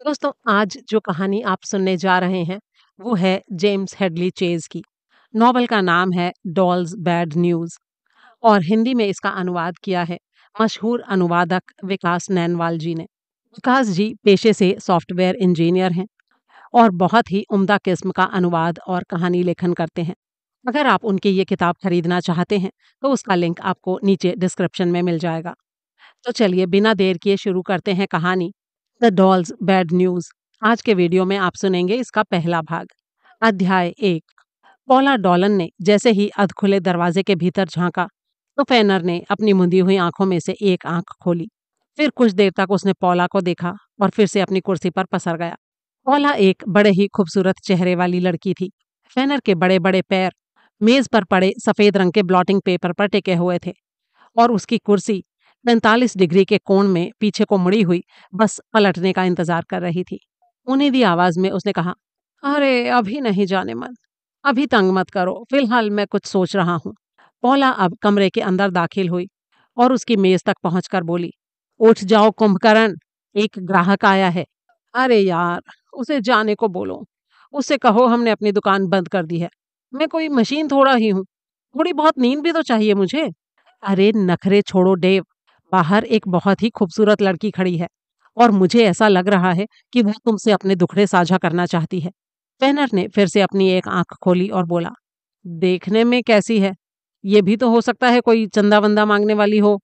तो दोस्तों आज जो कहानी आप सुनने जा रहे हैं वो है जेम्स हेडली चेज की नॉवल का नाम है डॉल्स बैड न्यूज़ और हिंदी में इसका अनुवाद किया है मशहूर अनुवादक विकास नैनवाल जी ने विकास जी पेशे से सॉफ्टवेयर इंजीनियर हैं और बहुत ही उम्दा किस्म का अनुवाद और कहानी लेखन करते हैं अगर आप उनकी ये किताब खरीदना चाहते हैं तो उसका लिंक आपको नीचे डिस्क्रिप्शन में मिल जाएगा तो चलिए बिना देर किए शुरू करते हैं कहानी द डॉल्स बैड न्यूज आज के वीडियो में आप सुनेंगे इसका पहला भाग अध्याय एक पौला डॉलन ने जैसे ही अध खुले दरवाजे के भीतर झांका तो फैनर ने अपनी मुंदी हुई आंखों में से एक आंख खोली फिर कुछ देर तक उसने पौला को देखा और फिर से अपनी कुर्सी पर पसर गया पौला एक बड़े ही खूबसूरत चेहरे वाली लड़की थी फैनर के बड़े बड़े पैर मेज पर पड़े सफेद रंग के ब्लॉटिंग पेपर पर टिके हुए थे और उसकी कुर्सी पैंतालीस डिग्री के कोण में पीछे को मुड़ी हुई बस पलटने का इंतजार कर रही थी उन्हें दी आवाज में उसने कहा अरे अभी नहीं जाने मन अभी तंग मत करो फिलहाल मैं कुछ सोच रहा हूँ पौला अब कमरे के अंदर दाखिल हुई और उसकी मेज तक पहुंचकर बोली उठ जाओ कुंभकर्ण एक ग्राहक आया है अरे यार उसे जाने को बोलो उससे कहो हमने अपनी दुकान बंद कर दी है मैं कोई मशीन थोड़ा ही हूँ थोड़ी बहुत नींद भी तो चाहिए मुझे अरे नखरे छोड़ो डेव बाहर एक बहुत ही खूबसूरत लड़की खड़ी है और मुझे ऐसा लग रहा है कि वह तुमसे अपने दुखड़े साझा करना चाहती है पेनर ने फिर से अपनी एक आंख खोली और बोला देखने में कैसी है ये भी तो हो सकता है कोई चंदा वंदा मांगने वाली हो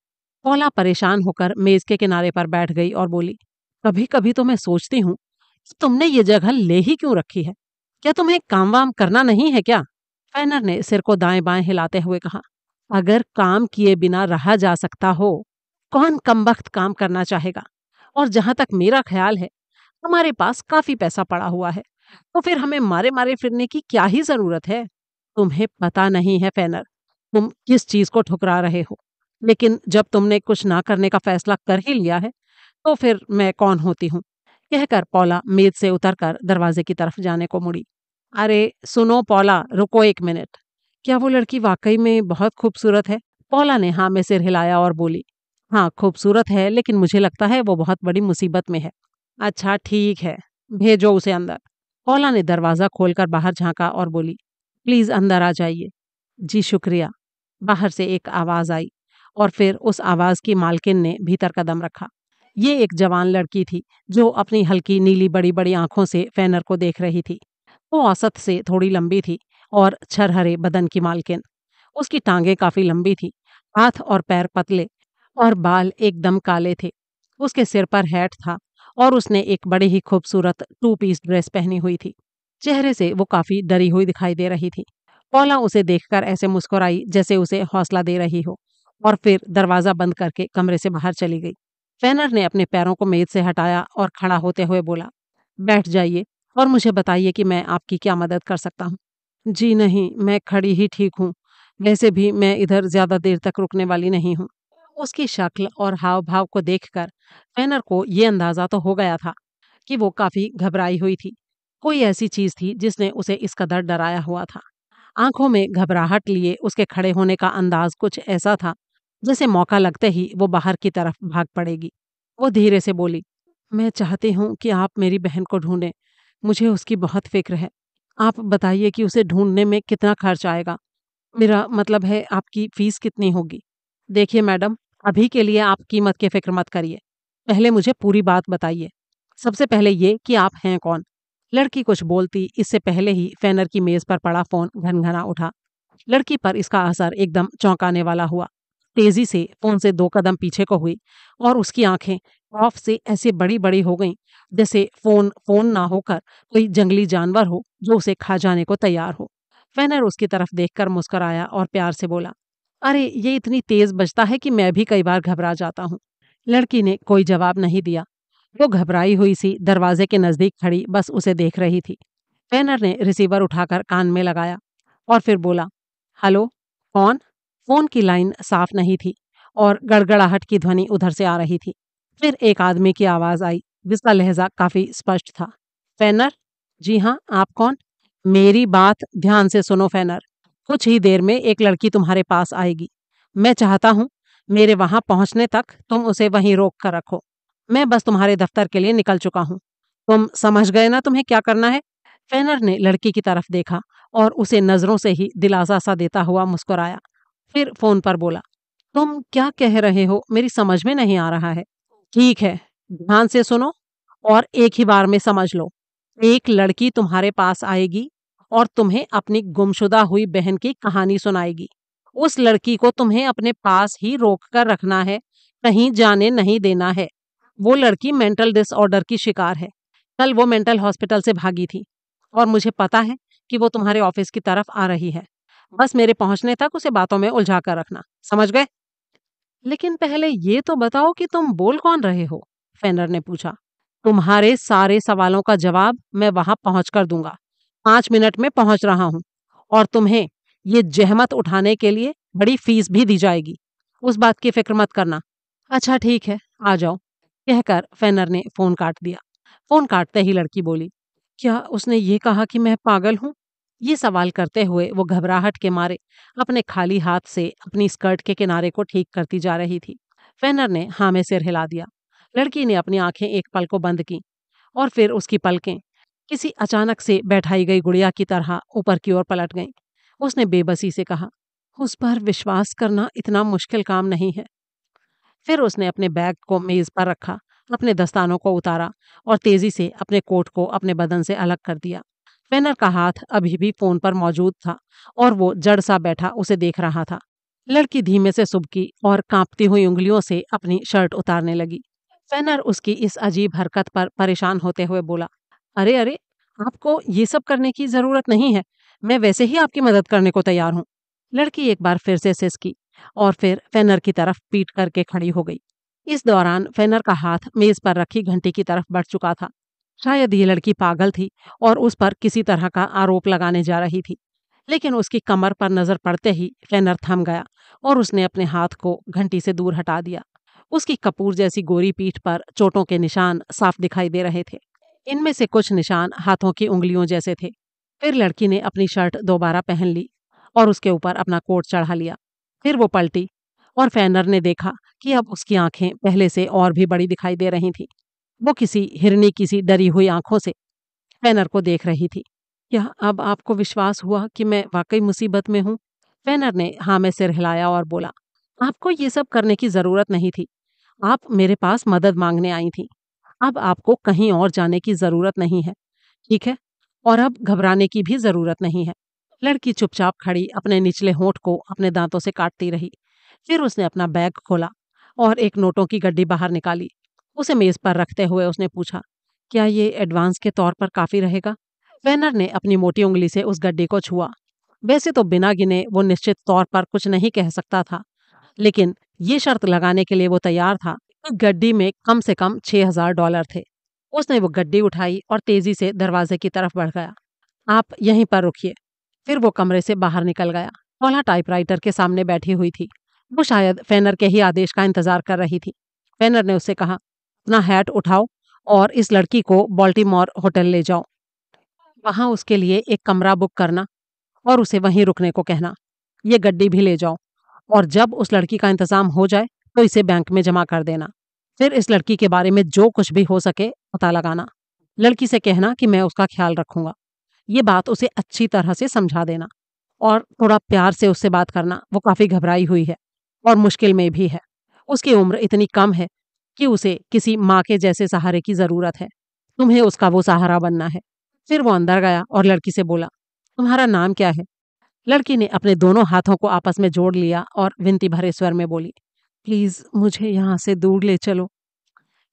पौला परेशान होकर मेज के किनारे पर बैठ गई और बोली कभी कभी तो मैं सोचती हूँ कि तुमने ये जगह ले ही क्यों रखी है क्या तुम्हें काम वाम करना नहीं है क्या फैनर ने सिर को दाएं बाएं हिलाते हुए कहा अगर काम किए बिना रहा जा सकता हो कौन कम वक्त काम करना चाहेगा और जहां तक मेरा ख्याल है हमारे पास काफी पैसा पड़ा हुआ है तो फिर हमें मारे मारे फिरने की क्या ही जरूरत है तुम्हें पता नहीं है फैनर तुम किस चीज को ठुकरा रहे हो लेकिन जब तुमने कुछ ना करने का फैसला कर ही लिया है तो फिर मैं कौन होती हूँ कहकर पौला मेज से उतरकर दरवाजे की तरफ जाने को मुड़ी अरे सुनो पौला रुको एक मिनट क्या वो लड़की वाकई में बहुत खूबसूरत है पौला ने हाँ में सिर हिलाया और बोली हाँ खूबसूरत है लेकिन मुझे लगता है वो बहुत बड़ी मुसीबत में है अच्छा ठीक है भेजो उसे अंदर कौला ने दरवाज़ा खोलकर बाहर झांका और बोली प्लीज़ अंदर आ जाइए जी शुक्रिया बाहर से एक आवाज़ आई और फिर उस आवाज़ की मालकिन ने भीतर कदम रखा ये एक जवान लड़की थी जो अपनी हल्की नीली बड़ी बड़ी आंखों से फैनर को देख रही थी वो औसत से थोड़ी लंबी थी और छरहरे बदन की मालकिन उसकी टांगें काफ़ी लंबी थी हाथ और पैर पतले और बाल एकदम काले थे उसके सिर पर हैट था और उसने एक बड़े ही खूबसूरत टू पीस ड्रेस पहनी हुई थी चेहरे से वो काफ़ी डरी हुई दिखाई दे रही थी पौला उसे देखकर ऐसे मुस्कुराई जैसे उसे हौसला दे रही हो और फिर दरवाज़ा बंद करके कमरे से बाहर चली गई फैनर ने अपने पैरों को मेज से हटाया और खड़ा होते हुए बोला बैठ जाइए और मुझे बताइए कि मैं आपकी क्या मदद कर सकता हूँ जी नहीं मैं खड़ी ही ठीक हूँ वैसे भी मैं इधर ज़्यादा देर तक रुकने वाली नहीं हूँ उसकी शक्ल और हाव भाव को देखकर फैनर को ये अंदाजा तो हो गया था कि वो काफी घबराई हुई थी कोई ऐसी चीज थी जिसने उसे इस कदर डराया हुआ था आंखों में घबराहट लिए उसके खड़े होने का अंदाज कुछ ऐसा था जैसे मौका लगते ही वो बाहर की तरफ भाग पड़ेगी वो धीरे से बोली मैं चाहती हूँ कि आप मेरी बहन को ढूंढें मुझे उसकी बहुत फिक्र है आप बताइए कि उसे ढूंढने में कितना खर्च आएगा मेरा मतलब है आपकी फीस कितनी होगी देखिए मैडम अभी के लिए आप कीमत की फिक्र मत करिए पहले मुझे पूरी बात बताइए सबसे पहले ये कि आप हैं कौन लड़की कुछ बोलती इससे पहले ही फैनर की मेज पर पड़ा फोन घनघना उठा लड़की पर इसका असर एकदम चौंकाने वाला हुआ तेजी से फोन से दो कदम पीछे को हुई और उसकी आंखें ऑफ से ऐसे बड़ी बड़ी हो गईं जैसे फोन फोन ना होकर कोई जंगली जानवर हो जो उसे खा जाने को तैयार हो फैनर उसकी तरफ देखकर मुस्कराया और प्यार से बोला अरे ये इतनी तेज बजता है कि मैं भी कई बार घबरा जाता हूँ लड़की ने कोई जवाब नहीं दिया वो घबराई हुई सी दरवाजे के नज़दीक खड़ी बस उसे देख रही थी बैनर ने रिसीवर उठाकर कान में लगाया और फिर बोला हेलो कौन फोन की लाइन साफ नहीं थी और गड़गड़ाहट की ध्वनि उधर से आ रही थी फिर एक आदमी की आवाज़ आई जिसका लहजा काफ़ी स्पष्ट था फैनर जी हाँ आप कौन मेरी बात ध्यान से सुनो फैनर कुछ ही देर में एक लड़की तुम्हारे पास आएगी मैं चाहता हूँ मेरे वहां पहुंचने तक तुम उसे वहीं रोक कर रखो मैं बस तुम्हारे दफ्तर के लिए निकल चुका हूँ तुम समझ गए ना तुम्हें क्या करना है फैनर ने लड़की की तरफ देखा और उसे नजरों से ही दिलासा सा देता हुआ मुस्कुराया फिर फोन पर बोला तुम क्या कह रहे हो मेरी समझ में नहीं आ रहा है ठीक है ध्यान से सुनो और एक ही बार में समझ लो एक लड़की तुम्हारे पास आएगी और तुम्हें अपनी गुमशुदा हुई बहन की कहानी सुनाएगी उस लड़की को तुम्हें अपने पास ही रोक कर रखना है कहीं जाने नहीं देना है वो लड़की मेंटल डिसऑर्डर की शिकार है कल वो मेंटल हॉस्पिटल से भागी थी और मुझे पता है कि वो तुम्हारे ऑफिस की तरफ आ रही है बस मेरे पहुंचने तक उसे बातों में उलझा कर रखना समझ गए लेकिन पहले ये तो बताओ कि तुम बोल कौन रहे हो फेनर ने पूछा तुम्हारे सारे सवालों का जवाब मैं वहां पहुंच कर दूंगा पाँच मिनट में पहुंच रहा हूं और तुम्हें ये जहमत उठाने के लिए बड़ी फीस भी दी जाएगी उस बात की फिक्र मत करना अच्छा ठीक है आ जाओ कहकर फैनर ने फ़ोन काट दिया फ़ोन काटते ही लड़की बोली क्या उसने ये कहा कि मैं पागल हूँ ये सवाल करते हुए वो घबराहट के मारे अपने खाली हाथ से अपनी स्कर्ट के किनारे को ठीक करती जा रही थी फैनर ने हाँ में सिर हिला दिया लड़की ने अपनी आंखें एक पल को बंद की और फिर उसकी पलकें किसी अचानक से बैठाई गई गुड़िया की तरह ऊपर की ओर पलट गई उसने बेबसी से कहा उस पर विश्वास करना इतना मुश्किल काम नहीं है फिर उसने अपने बैग को मेज पर रखा अपने दस्तानों को उतारा और तेजी से अपने कोट को अपने बदन से अलग कर दिया वेनर का हाथ अभी भी फोन पर मौजूद था और वो जड़ सा बैठा उसे देख रहा था लड़की धीमे से सुबकी और कांपती हुई उंगलियों से अपनी शर्ट उतारने लगी वेनर उसकी इस अजीब हरकत पर परेशान होते हुए बोला अरे, अरे! आपको ये सब करने की ज़रूरत नहीं है, मैं वैसे ही आपकी मदद करने को तैयार हूँ। लड़की एक बार फिर से की और फिर फ़ेनर की तरफ पीट करके खड़ी हो गई। इस दौरान फ़ेनर का हाथ मेज़ पर रखी घंटी की तरफ बढ़ चुका था। शायद ये लड़की पागल थी और उस पर किसी तरह का आरोप लगाने जा रही थी। लेकिन उसकी कमर पर नज़र पड़ते ही फ़ेनर थम गया और उसने अपने हाथ को घंटी से दूर हटा दिया। उसकी कपूर जैसी गोरी पीठ पर चोटों के निशान साफ दिखाई दे रहे थे। इनमें से कुछ निशान हाथों की उंगलियों जैसे थे फिर लड़की ने अपनी शर्ट दोबारा पहन ली और उसके ऊपर अपना कोट चढ़ा लिया फिर वो पलटी और फैनर ने देखा कि अब उसकी आंखें पहले से और भी बड़ी दिखाई दे रही थीं वो किसी हिरनी किसी डरी हुई आंखों से फैनर को देख रही थी क्या अब आपको विश्वास हुआ कि मैं वाकई मुसीबत में हूँ फैनर ने हाँ में सिर हिलाया और बोला आपको ये सब करने की ज़रूरत नहीं थी आप मेरे पास मदद मांगने आई थी अब आपको कहीं और जाने की ज़रूरत नहीं है ठीक है और अब घबराने की भी ज़रूरत नहीं है लड़की चुपचाप खड़ी अपने निचले होंठ को अपने दांतों से काटती रही फिर उसने अपना बैग खोला और एक नोटों की गड्डी बाहर निकाली उसे मेज़ पर रखते हुए उसने पूछा क्या ये एडवांस के तौर पर काफ़ी रहेगा वेनर ने अपनी मोटी उंगली से उस गड्डी को छुआ वैसे तो बिना गिने वो निश्चित तौर पर कुछ नहीं कह सकता था लेकिन ये शर्त लगाने के लिए वो तैयार था गड्डी में कम से कम छह हजार डॉलर थे उसने वो गड्डी उठाई और तेजी से दरवाजे की तरफ बढ़ गया आप यहीं पर रुकिए फिर वो कमरे से बाहर निकल गया मौला टाइपराइटर के सामने बैठी हुई थी वो शायद फैनर के ही आदेश का इंतजार कर रही थी फैनर ने उससे कहा अपना हैट उठाओ और इस लड़की को बॉल्टीमोर होटल ले जाओ वहां उसके लिए एक कमरा बुक करना और उसे वहीं रुकने को कहना ये गड्डी भी ले जाओ और जब उस लड़की का इंतज़ाम हो जाए तो इसे बैंक में जमा कर देना फिर इस लड़की के बारे में जो कुछ भी हो सके पता लगाना लड़की से कहना कि मैं उसका ख्याल रखूंगा ये बात उसे अच्छी तरह से समझा देना और थोड़ा प्यार से उससे बात करना वो काफ़ी घबराई हुई है और मुश्किल में भी है उसकी उम्र इतनी कम है कि उसे किसी माँ के जैसे सहारे की ज़रूरत है तुम्हें उसका वो सहारा बनना है फिर वो अंदर गया और लड़की से बोला तुम्हारा नाम क्या है लड़की ने अपने दोनों हाथों को आपस में जोड़ लिया और विनती भरे स्वर में बोली प्लीज़ मुझे यहाँ से दूर ले चलो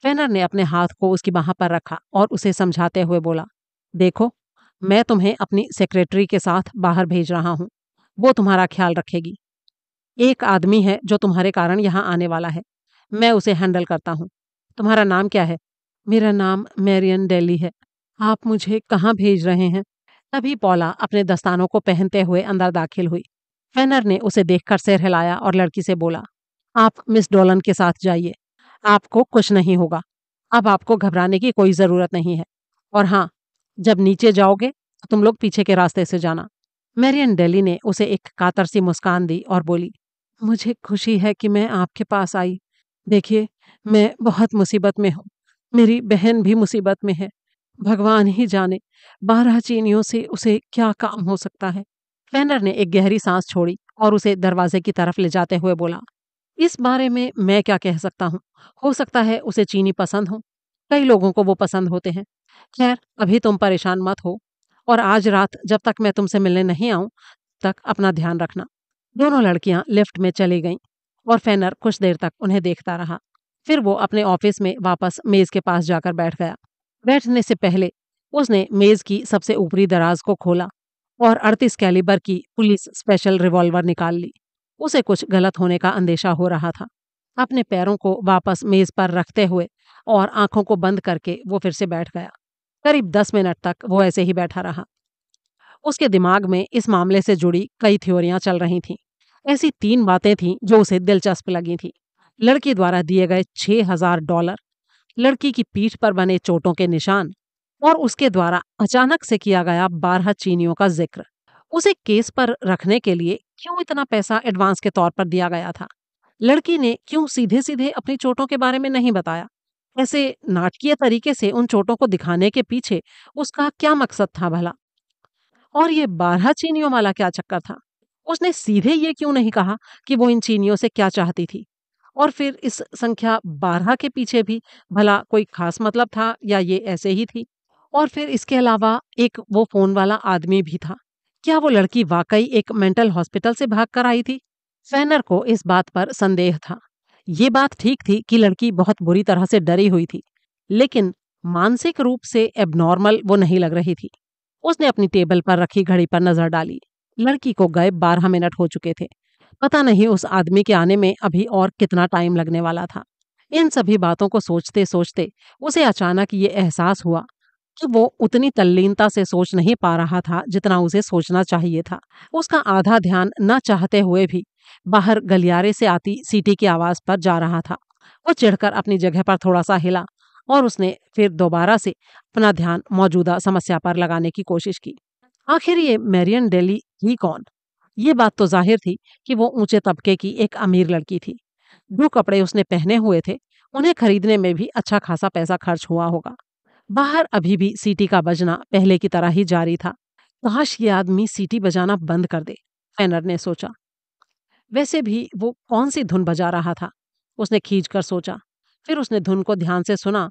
फेनर ने अपने हाथ को उसकी बाह पर रखा और उसे समझाते हुए बोला देखो मैं तुम्हें अपनी सेक्रेटरी के साथ बाहर भेज रहा हूँ वो तुम्हारा ख्याल रखेगी एक आदमी है जो तुम्हारे कारण यहाँ आने वाला है मैं उसे हैंडल करता हूँ तुम्हारा नाम क्या है मेरा नाम मैरियन डेली है आप मुझे कहाँ भेज रहे हैं तभी पौला अपने दस्तानों को पहनते हुए अंदर दाखिल हुई फेनर ने उसे देखकर सिर हिलाया और लड़की से बोला आप मिस डोलन के साथ जाइए आपको कुछ नहीं होगा अब आपको घबराने की कोई ज़रूरत नहीं है और हाँ जब नीचे जाओगे तो तुम लोग पीछे के रास्ते से जाना मैरियन डेली ने उसे एक कातर सी मुस्कान दी और बोली मुझे खुशी है कि मैं आपके पास आई देखिए मैं बहुत मुसीबत में हूँ मेरी बहन भी मुसीबत में है भगवान ही जाने बारह चीनियों से उसे क्या काम हो सकता है फेनर ने एक गहरी सांस छोड़ी और उसे दरवाजे की तरफ ले जाते हुए बोला इस बारे में मैं क्या कह सकता हूँ हो सकता है उसे चीनी पसंद हो कई लोगों को वो पसंद होते हैं खैर अभी तुम परेशान मत हो और आज रात जब तक मैं तुमसे मिलने नहीं आऊं तक अपना ध्यान रखना दोनों लड़कियां लिफ्ट में चली गईं और फैनर कुछ देर तक उन्हें देखता रहा फिर वो अपने ऑफिस में वापस मेज़ के पास जाकर बैठ गया बैठने से पहले उसने मेज़ की सबसे ऊपरी दराज को खोला और अड़तीस कैलिबर की पुलिस स्पेशल रिवॉल्वर निकाल ली उसे कुछ गलत होने का अंदेशा हो रहा था अपने पैरों को वापस मेज पर रखते हुए और आंखों को बंद करके वो फिर से बैठ गया करीब दस मिनट तक वो ऐसे ही बैठा रहा उसके दिमाग में इस मामले से जुड़ी कई थ्योरियां चल रही थीं ऐसी तीन बातें थीं जो उसे दिलचस्प लगी थीं लड़की द्वारा दिए गए छह हजार डॉलर लड़की की पीठ पर बने चोटों के निशान और उसके द्वारा अचानक से किया गया बारह चीनियों का जिक्र उसे केस पर रखने के लिए क्यों इतना पैसा एडवांस के तौर पर दिया गया था लड़की ने क्यों सीधे सीधे अपनी चोटों के बारे में नहीं बताया ऐसे नाटकीय तरीके से उन चोटों को दिखाने के पीछे उसका क्या मकसद था भला और ये बारह चीनियों वाला क्या चक्कर था उसने सीधे ये क्यों नहीं कहा कि वो इन चीनियों से क्या चाहती थी और फिर इस संख्या बारह के पीछे भी भला कोई खास मतलब था या ये ऐसे ही थी और फिर इसके अलावा एक वो फोन वाला आदमी भी था क्या वो लड़की वाकई एक मेंटल हॉस्पिटल से भाग कर आई थी फैनर को इस बात पर संदेह था ये बात ठीक थी कि लड़की बहुत बुरी तरह से डरी हुई थी लेकिन मानसिक रूप से एबनॉर्मल वो नहीं लग रही थी उसने अपनी टेबल पर रखी घड़ी पर नजर डाली लड़की को गए बारह मिनट हो चुके थे पता नहीं उस आदमी के आने में अभी और कितना टाइम लगने वाला था इन सभी बातों को सोचते सोचते उसे अचानक ये एहसास हुआ कि वो उतनी तल्लीनता से सोच नहीं पा रहा था जितना उसे सोचना चाहिए था उसका आधा ध्यान न चाहते हुए भी बाहर गलियारे से आती सीटी की आवाज़ पर जा रहा था वो चिढ़कर अपनी जगह पर थोड़ा सा हिला और उसने फिर दोबारा से अपना ध्यान मौजूदा समस्या पर लगाने की कोशिश की आखिर ये मैरियन डेली ही कौन ये बात तो जाहिर थी कि वो ऊंचे तबके की एक अमीर लड़की थी जो कपड़े उसने पहने हुए थे उन्हें खरीदने में भी अच्छा खासा पैसा खर्च हुआ होगा बाहर अभी भी सीटी का बजना पहले की तरह ही जारी था काश ये आदमी सीटी बजाना बंद कर दे फैनर ने सोचा वैसे भी वो कौन सी धुन बजा रहा था उसने खींच कर सोचा फिर उसने धुन को ध्यान से सुना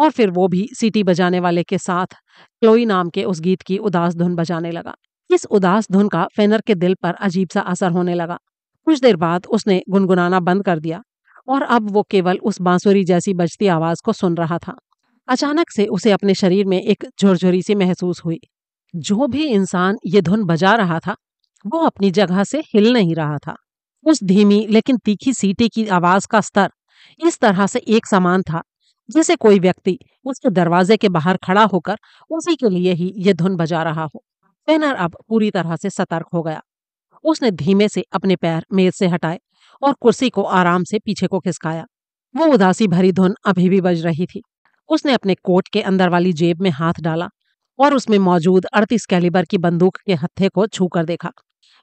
और फिर वो भी सीटी बजाने वाले के साथ क्लोई नाम के उस गीत की उदास धुन बजाने लगा इस उदास धुन का फैनर के दिल पर अजीब सा असर होने लगा कुछ देर बाद उसने गुनगुनाना बंद कर दिया और अब वो केवल उस बांसुरी जैसी बजती आवाज को सुन रहा था अचानक से उसे अपने शरीर में एक झुरझुरी सी महसूस हुई जो भी इंसान ये धुन बजा रहा था वो अपनी जगह से हिल नहीं रहा था उस धीमी लेकिन तीखी सीटी की आवाज का स्तर इस तरह से एक समान था जैसे कोई व्यक्ति उसके दरवाजे के बाहर खड़ा होकर उसी के लिए ही यह धुन बजा रहा हो पेनर अब पूरी तरह से सतर्क हो गया उसने धीमे से अपने पैर मेज से हटाए और कुर्सी को आराम से पीछे को खिसकाया वो उदासी भरी धुन अभी भी बज रही थी उसने अपने कोट के अंदर वाली जेब में हाथ डाला और उसमें मौजूद अड़तीस कैलिबर की बंदूक के हत्थे को छू कर देखा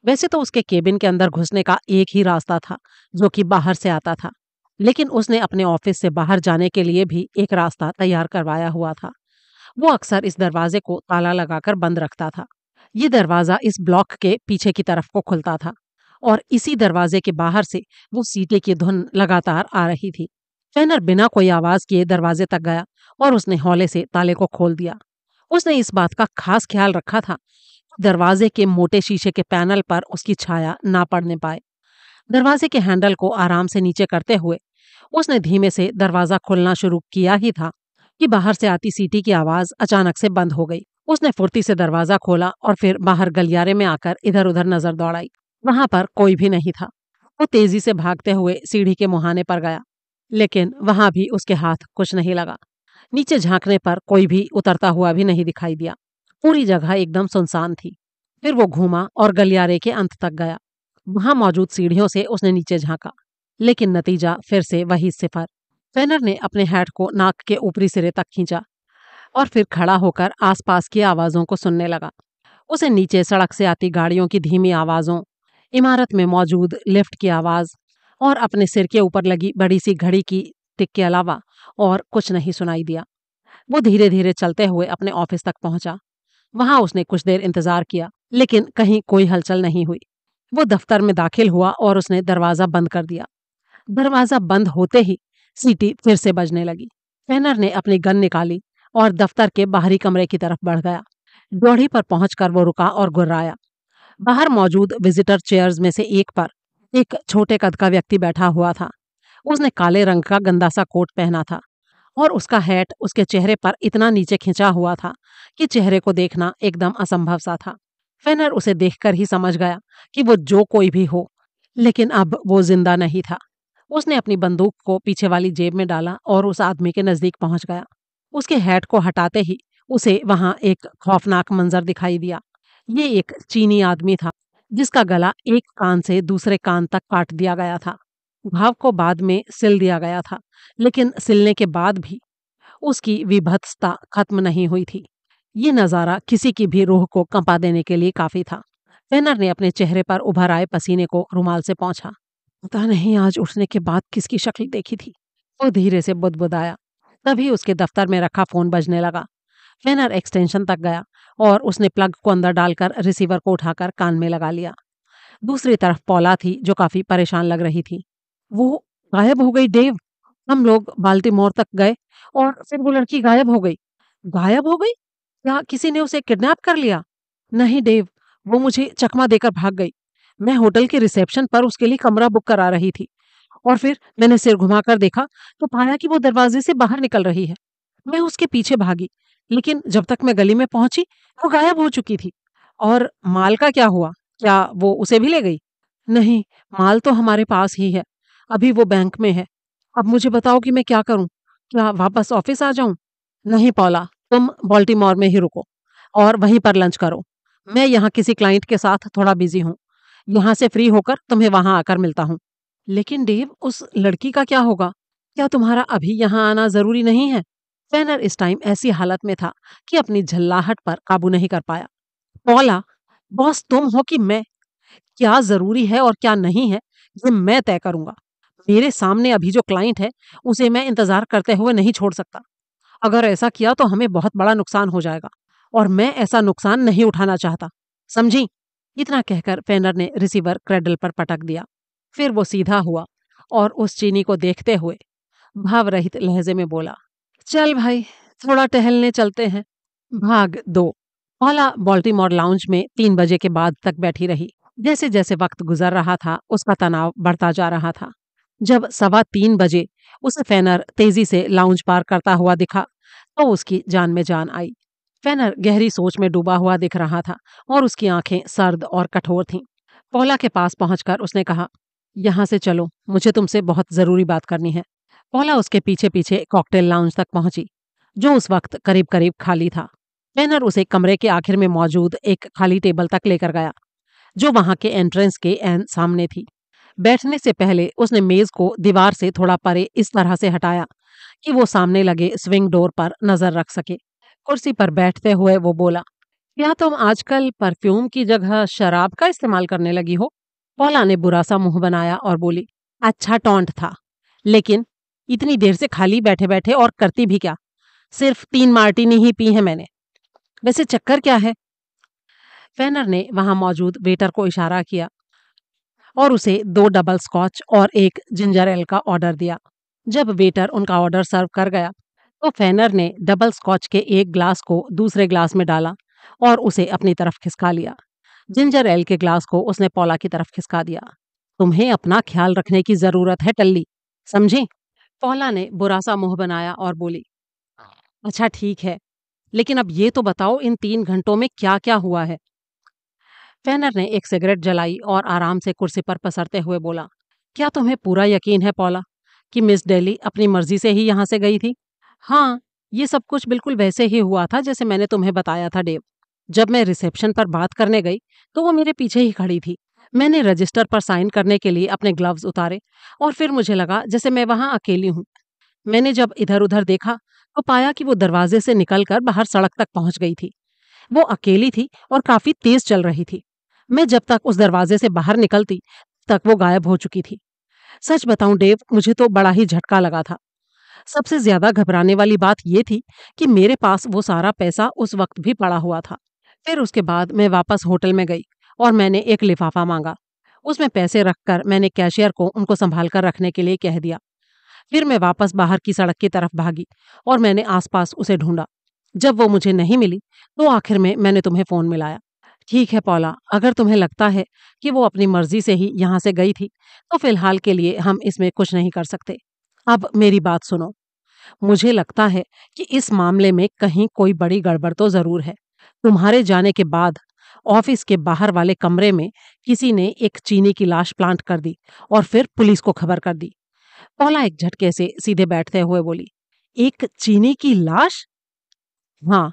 वैसे तो उसके केबिन के अंदर घुसने का एक ही रास्ता था जो कि बाहर से आता था लेकिन उसने अपने ऑफिस से बाहर जाने के लिए भी एक रास्ता तैयार करवाया हुआ था वो अक्सर इस दरवाजे को ताला लगाकर बंद रखता था ये दरवाज़ा इस ब्लॉक के पीछे की तरफ को खुलता था और इसी दरवाजे के बाहर से वो सीटे की धुन लगातार आ रही थी फैनर बिना कोई आवाज़ किए दरवाजे तक गया और उसने हौले से ताले को खोल दिया उसने इस बात का खास ख्याल रखा था दरवाजे के मोटे शीशे के पैनल पर उसकी छाया ना पड़ने पाए दरवाजे के हैंडल को आराम से नीचे करते हुए उसने धीमे से दरवाजा खोलना शुरू किया ही था कि बाहर से आती सीटी की आवाज अचानक से बंद हो गई उसने फुर्ती से दरवाजा खोला और फिर बाहर गलियारे में आकर इधर उधर नजर दौड़ाई वहां पर कोई भी नहीं था वो तेजी से भागते हुए सीढ़ी के मुहाने पर गया लेकिन वहां भी उसके हाथ कुछ नहीं लगा नीचे झांकने पर कोई भी उतरता हुआ भी नहीं दिखाई दिया पूरी जगह एकदम सुनसान थी फिर वो घूमा और गलियारे के अंत तक गया वहां मौजूद सीढ़ियों से उसने नीचे झांका लेकिन नतीजा फिर से वही सिफर फेनर ने अपने हैट को नाक के ऊपरी सिरे तक खींचा और फिर खड़ा होकर आसपास की आवाज़ों को सुनने लगा उसे नीचे सड़क से आती गाड़ियों की धीमी आवाज़ों इमारत में मौजूद लिफ्ट की आवाज़ और अपने सिर के ऊपर लगी बड़ी सी घड़ी की टिक के अलावा और कुछ नहीं सुनाई दिया वो धीरे धीरे चलते हुए अपने ऑफिस तक पहुंचा वहां उसने कुछ देर इंतजार किया लेकिन कहीं कोई हलचल नहीं हुई वो दफ्तर में दाखिल हुआ और उसने दरवाजा बंद कर दिया दरवाजा बंद होते ही सीटी फिर से बजने लगी फैनर ने अपनी गन निकाली और दफ्तर के बाहरी कमरे की तरफ बढ़ गया डोढ़ी पर पहुंचकर वो रुका और गुर्राया बाहर मौजूद विजिटर चेयर्स में से एक पर एक छोटे कद का व्यक्ति बैठा हुआ था उसने काले रंग का गंदा सा कोट पहना था और उसका हैट उसके चेहरे पर इतना नीचे खिंचा हुआ था कि चेहरे को देखना एकदम असंभव सा था फेनर उसे देखकर ही समझ गया कि वो जो कोई भी हो लेकिन अब वो जिंदा नहीं था उसने अपनी बंदूक को पीछे वाली जेब में डाला और उस आदमी के नज़दीक पहुंच गया उसके हैट को हटाते ही उसे वहां एक खौफनाक मंजर दिखाई दिया ये एक चीनी आदमी था जिसका गला एक कान से दूसरे कान तक काट दिया गया था भाव को बाद में सिल दिया गया था लेकिन सिलने के बाद भी उसकी विभत्सता खत्म नहीं हुई थी ये नज़ारा किसी की भी रूह को कंपा देने के लिए काफी था फेनर ने अपने चेहरे पर उभर आए पसीने को रुमाल से पहुंचा पता नहीं आज उठने के बाद किसकी शक्ल देखी थी वो धीरे से बुदबुदाया तभी उसके दफ्तर में रखा फोन बजने लगा फेनर एक्सटेंशन तक गया और उसने प्लग को अंदर डालकर रिसीवर को उठाकर कान में लगा लिया दूसरी तरफ पौला थी जो काफी परेशान लग रही थी वो गायब हो गई डेव। हम लोग मोर तक गए और फिर वो लड़की गायब हो गई। गायब हो गई? क्या किसी ने उसे किडनैप कर लिया? नहीं डेव, वो मुझे चकमा देकर भाग गई। मैं होटल के रिसेप्शन पर उसके लिए कमरा बुक करा रही थी और फिर मैंने सिर घुमाकर देखा तो पाया कि वो दरवाजे से बाहर निकल रही है। मैं उसके पीछे भागी, लेकिन जब तक मैं गली में पहुंची वो गायब हो चुकी थी। और माल का क्या हुआ? क्या वो उसे भी ले गई? नहीं, माल तो हमारे पास ही है। अभी वो बैंक में है अब मुझे बताओ कि मैं क्या करूं क्या वापस ऑफिस आ जाऊं नहीं पौला तुम बॉल्टीमोर में ही रुको और वहीं पर लंच करो मैं यहाँ किसी क्लाइंट के साथ थोड़ा बिजी हूँ यहाँ से फ्री होकर तुम्हें वहाँ आकर मिलता हूँ लेकिन डेव उस लड़की का क्या होगा क्या तुम्हारा अभी यहाँ आना जरूरी नहीं है फैनर इस टाइम ऐसी हालत में था कि अपनी झल्लाहट पर काबू नहीं कर पाया पौला बॉस तुम हो कि मैं क्या जरूरी है और क्या नहीं है ये मैं तय करूंगा मेरे सामने अभी जो क्लाइंट है उसे मैं इंतजार करते हुए नहीं छोड़ सकता अगर ऐसा किया तो हमें बहुत बड़ा नुकसान हो जाएगा और मैं ऐसा नुकसान नहीं उठाना चाहता समझी इतना कहकर फेनर ने रिसीवर क्रेडल पर पटक दिया फिर वो सीधा हुआ और उस चीनी को देखते हुए भावरहित लहजे में बोला चल भाई थोड़ा टहलने चलते हैं भाग दो ओला बॉल्टीमोर लाउंज में तीन बजे के बाद तक बैठी रही जैसे जैसे वक्त गुजर रहा था उसका तनाव बढ़ता जा रहा था जब सवा तीन बजे उसे फेनर तेजी से लाउंज पार करता हुआ दिखा तो उसकी जान में जान आई फेनर गहरी सोच में डूबा हुआ दिख रहा था और उसकी आंखें सर्द और कठोर थीं पोला के पास पहुंचकर उसने कहा यहाँ से चलो मुझे तुमसे बहुत ज़रूरी बात करनी है पोला उसके पीछे पीछे कॉकटेल लाउंज तक पहुंची जो उस वक्त करीब करीब खाली था फैनर उसे कमरे के आखिर में मौजूद एक खाली टेबल तक लेकर गया जो वहां के एंट्रेंस के एन सामने थी बैठने से पहले उसने मेज को दीवार से थोड़ा परे इस तरह से हटाया कि वो सामने लगे स्विंग डोर पर नजर रख सके कुर्सी पर बैठते हुए वो बोला क्या तुम आजकल परफ्यूम की जगह शराब का इस्तेमाल करने लगी हो पौला ने बुरा सा मुंह बनाया और बोली अच्छा टोंट था लेकिन इतनी देर से खाली बैठे बैठे और करती भी क्या सिर्फ तीन मार्टिनी ही पी है मैंने वैसे चक्कर क्या है फैनर ने वहां मौजूद वेटर को इशारा किया और उसे दो डबल स्कॉच और एक जिंजर एल का ऑर्डर दिया जब वेटर उनका ऑर्डर सर्व कर गया तो फैनर ने डबल स्कॉच के एक ग्लास को दूसरे ग्लास में डाला और उसे अपनी तरफ खिसका लिया जिंजर एल के ग्लास को उसने पौला की तरफ खिसका दिया तुम्हें अपना ख्याल रखने की जरूरत है टल्ली समझे पौला ने बुरा सा मुंह बनाया और बोली अच्छा ठीक है लेकिन अब ये तो बताओ इन तीन घंटों में क्या क्या हुआ है फैनर ने एक सिगरेट जलाई और आराम से कुर्सी पर पसरते हुए बोला क्या तुम्हें पूरा यकीन है पौला कि मिस डेली अपनी मर्जी से ही यहाँ से गई थी हाँ ये सब कुछ बिल्कुल वैसे ही हुआ था जैसे मैंने तुम्हें बताया था डेव जब मैं रिसेप्शन पर बात करने गई तो वो मेरे पीछे ही खड़ी थी मैंने रजिस्टर पर साइन करने के लिए अपने ग्लव्स उतारे और फिर मुझे लगा जैसे मैं वहाँ अकेली हूँ मैंने जब इधर उधर देखा तो पाया कि वो दरवाजे से निकलकर बाहर सड़क तक पहुँच गई थी वो अकेली थी और काफ़ी तेज चल रही थी मैं जब तक उस दरवाजे से बाहर निकलती तक वो गायब हो चुकी थी सच बताऊं डेव मुझे तो बड़ा ही झटका लगा था सबसे ज्यादा घबराने वाली बात यह थी कि मेरे पास वो सारा पैसा उस वक्त भी पड़ा हुआ था फिर उसके बाद मैं वापस होटल में गई और मैंने एक लिफाफा मांगा उसमें पैसे रखकर मैंने कैशियर को उनको संभाल कर रखने के लिए कह दिया फिर मैं वापस बाहर की सड़क की तरफ भागी और मैंने आसपास उसे ढूंढा जब वो मुझे नहीं मिली तो आखिर में मैंने तुम्हें फोन मिलाया ठीक है पौला अगर तुम्हें लगता है कि वो अपनी मर्जी से ही यहाँ से गई थी तो फिलहाल के लिए हम इसमें कुछ नहीं कर सकते अब मेरी बात सुनो मुझे लगता है कि इस मामले में कहीं कोई बड़ी गड़बड़ तो ज़रूर है तुम्हारे जाने के बाद ऑफिस के बाहर वाले कमरे में किसी ने एक चीनी की लाश प्लांट कर दी और फिर पुलिस को खबर कर दी पौला एक झटके से सीधे बैठते हुए बोली एक चीनी की लाश हाँ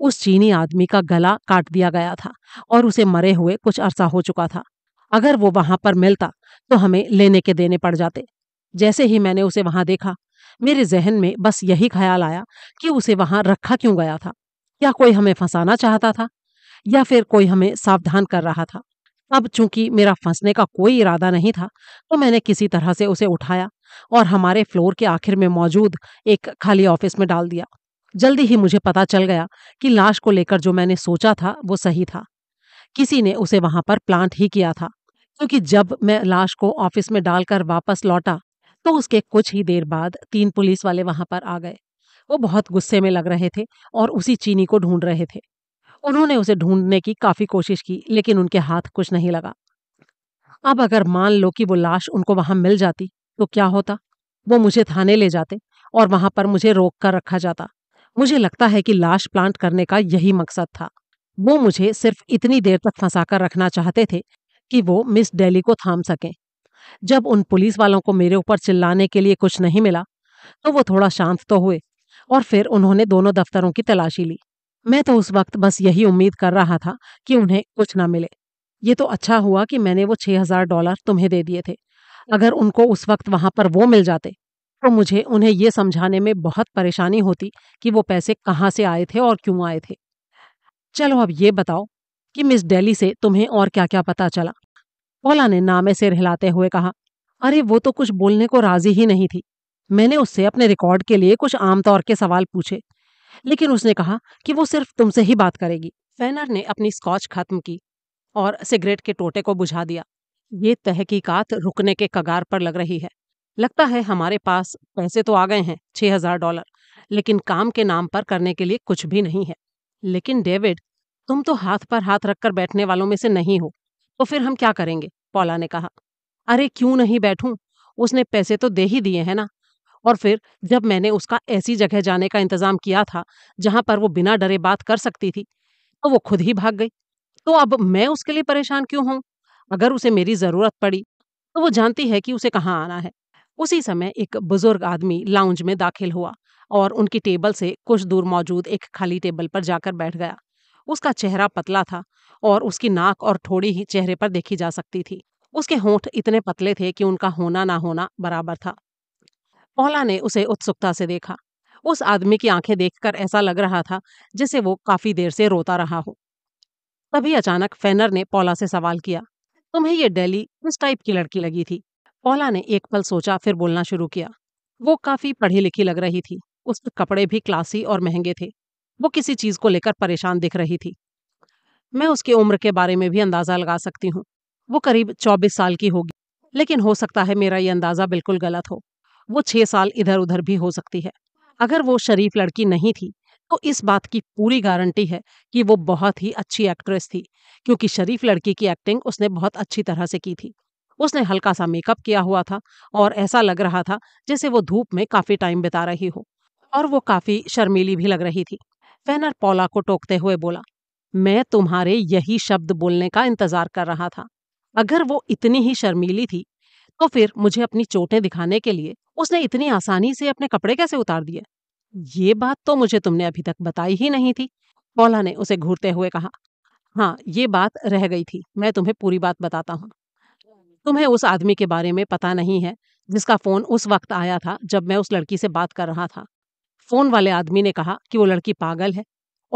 उस चीनी आदमी का गला काट दिया गया था और उसे मरे हुए कुछ अरसा हो चुका था अगर वो वहां पर मिलता तो हमें लेने के देने पड़ जाते जैसे ही मैंने उसे वहां देखा मेरे जहन में बस यही ख्याल आया कि उसे वहां रखा क्यों गया था क्या कोई हमें फंसाना चाहता था या फिर कोई हमें सावधान कर रहा था अब चूंकि मेरा फंसने का कोई इरादा नहीं था तो मैंने किसी तरह से उसे उठाया और हमारे फ्लोर के आखिर में मौजूद एक खाली ऑफिस में डाल दिया जल्दी ही मुझे पता चल गया कि लाश को लेकर जो मैंने सोचा था वो सही था किसी ने उसे वहां पर प्लांट ही किया था क्योंकि जब मैं लाश को ऑफिस में डालकर वापस लौटा तो उसके कुछ ही देर बाद तीन पुलिस वाले वहां पर आ गए वो बहुत गुस्से में लग रहे थे और उसी चीनी को ढूंढ रहे थे उन्होंने उसे ढूंढने की काफी कोशिश की लेकिन उनके हाथ कुछ नहीं लगा अब अगर मान लो कि वो लाश उनको वहां मिल जाती तो क्या होता वो मुझे थाने ले जाते और वहां पर मुझे रोक कर रखा जाता मुझे लगता है कि लाश प्लांट करने का यही मकसद था वो मुझे सिर्फ इतनी देर तक फंसाकर रखना चाहते थे कि वो मिस डेली को थाम सकें जब उन पुलिस वालों को मेरे ऊपर चिल्लाने के लिए कुछ नहीं मिला तो वो थोड़ा शांत तो हुए और फिर उन्होंने दोनों दफ्तरों की तलाशी ली मैं तो उस वक्त बस यही उम्मीद कर रहा था कि उन्हें कुछ ना मिले ये तो अच्छा हुआ कि मैंने वो छह हजार डॉलर तुम्हें दे दिए थे अगर उनको उस वक्त वहां पर वो मिल जाते तो मुझे उन्हें ये समझाने में बहुत परेशानी होती कि वो पैसे कहाँ से आए थे और क्यों आए थे चलो अब ये बताओ कि मिस डेली से तुम्हें और क्या क्या पता चला पोला ने नामे से हिलाते हुए कहा अरे वो तो कुछ बोलने को राजी ही नहीं थी मैंने उससे अपने रिकॉर्ड के लिए कुछ आमतौर के सवाल पूछे लेकिन उसने कहा कि वो सिर्फ तुमसे ही बात करेगी फैनर ने अपनी स्कॉच खत्म की और सिगरेट के टोटे को बुझा दिया ये तहकीकात रुकने के कगार पर लग रही है लगता है हमारे पास पैसे तो आ गए हैं छह हजार डॉलर लेकिन काम के नाम पर करने के लिए कुछ भी नहीं है लेकिन डेविड तुम तो हाथ पर हाथ रखकर बैठने वालों में से नहीं हो तो फिर हम क्या करेंगे पौला ने कहा अरे क्यों नहीं बैठूं उसने पैसे तो दे ही दिए हैं ना और फिर जब मैंने उसका ऐसी जगह जाने का इंतजाम किया था जहां पर वो बिना डरे बात कर सकती थी तो वो खुद ही भाग गई तो अब मैं उसके लिए परेशान क्यों हूं अगर उसे मेरी जरूरत पड़ी तो वो जानती है कि उसे कहाँ आना है उसी समय एक बुजुर्ग आदमी लाउंज में दाखिल हुआ और उनकी टेबल से कुछ दूर मौजूद एक खाली टेबल पर जाकर बैठ गया उसका चेहरा पतला था और उसकी नाक और थोड़ी ही चेहरे पर देखी जा सकती थी उसके होंठ इतने पतले थे कि उनका होना ना होना बराबर था पौला ने उसे उत्सुकता से देखा उस आदमी की आंखें देखकर ऐसा लग रहा था जिसे वो काफी देर से रोता रहा हो तभी अचानक फैनर ने पौला से सवाल किया तुम्हें ये डेली किस टाइप की लड़की लगी थी पौला ने एक पल सोचा फिर बोलना शुरू किया वो काफी पढ़ी लिखी लग रही थी उसके कपड़े भी क्लासी और महंगे थे वो किसी चीज को लेकर परेशान दिख रही थी मैं उसकी उम्र के बारे में भी अंदाजा लगा सकती हूँ वो करीब चौबीस साल की होगी लेकिन हो सकता है मेरा ये अंदाजा बिल्कुल गलत हो वो छह साल इधर उधर भी हो सकती है अगर वो शरीफ लड़की नहीं थी तो इस बात की पूरी गारंटी है कि वो बहुत ही अच्छी एक्ट्रेस थी क्योंकि शरीफ लड़की की एक्टिंग उसने बहुत अच्छी तरह से की थी उसने हल्का सा मेकअप किया हुआ था और ऐसा लग रहा था जैसे वो धूप में काफी टाइम बिता रही हो और वो काफी शर्मीली भी लग रही थी फेनर पौला को टोकते हुए बोला मैं तुम्हारे यही शब्द बोलने का इंतजार कर रहा था अगर वो इतनी ही शर्मीली थी तो फिर मुझे अपनी चोटें दिखाने के लिए उसने इतनी आसानी से अपने कपड़े कैसे उतार दिए ये बात तो मुझे तुमने अभी तक बताई ही नहीं थी पौला ने उसे घूरते हुए कहा हाँ ये बात रह गई थी मैं तुम्हें पूरी बात बताता हूँ तुम्हें उस आदमी के बारे में पता नहीं है जिसका फोन उस वक्त आया था जब मैं उस लड़की से बात कर रहा था फोन वाले आदमी ने कहा कि वो लड़की पागल है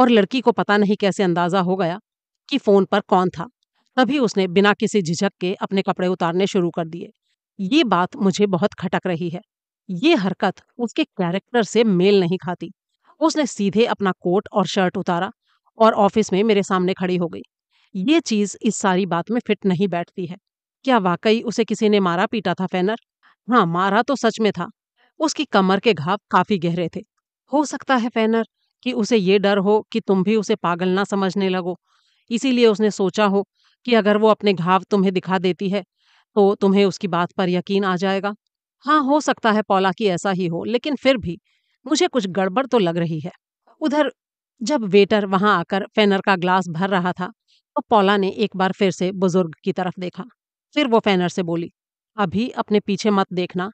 और लड़की को पता नहीं कैसे अंदाजा हो गया कि फोन पर कौन था तभी उसने बिना किसी झिझक के अपने कपड़े उतारने शुरू कर दिए ये बात मुझे बहुत खटक रही है ये हरकत उसके कैरेक्टर से मेल नहीं खाती उसने सीधे अपना कोट और शर्ट उतारा और ऑफिस में मेरे सामने खड़ी हो गई ये चीज इस सारी बात में फिट नहीं बैठती है क्या वाकई उसे किसी ने मारा पीटा था फैनर हाँ मारा तो सच में था उसकी कमर के घाव काफी गहरे थे हो सकता है फैनर कि उसे ये डर हो कि तुम भी उसे पागल ना समझने लगो इसीलिए उसने सोचा हो कि अगर वो अपने घाव तुम्हें दिखा देती है तो तुम्हें उसकी बात पर यकीन आ जाएगा हाँ हो सकता है पौला की ऐसा ही हो लेकिन फिर भी मुझे कुछ गड़बड़ तो लग रही है उधर जब वेटर वहां आकर फैनर का ग्लास भर रहा था तो पौला ने एक बार फिर से बुजुर्ग की तरफ देखा फिर वो फैनर से बोली अभी अपने पीछे मत देखना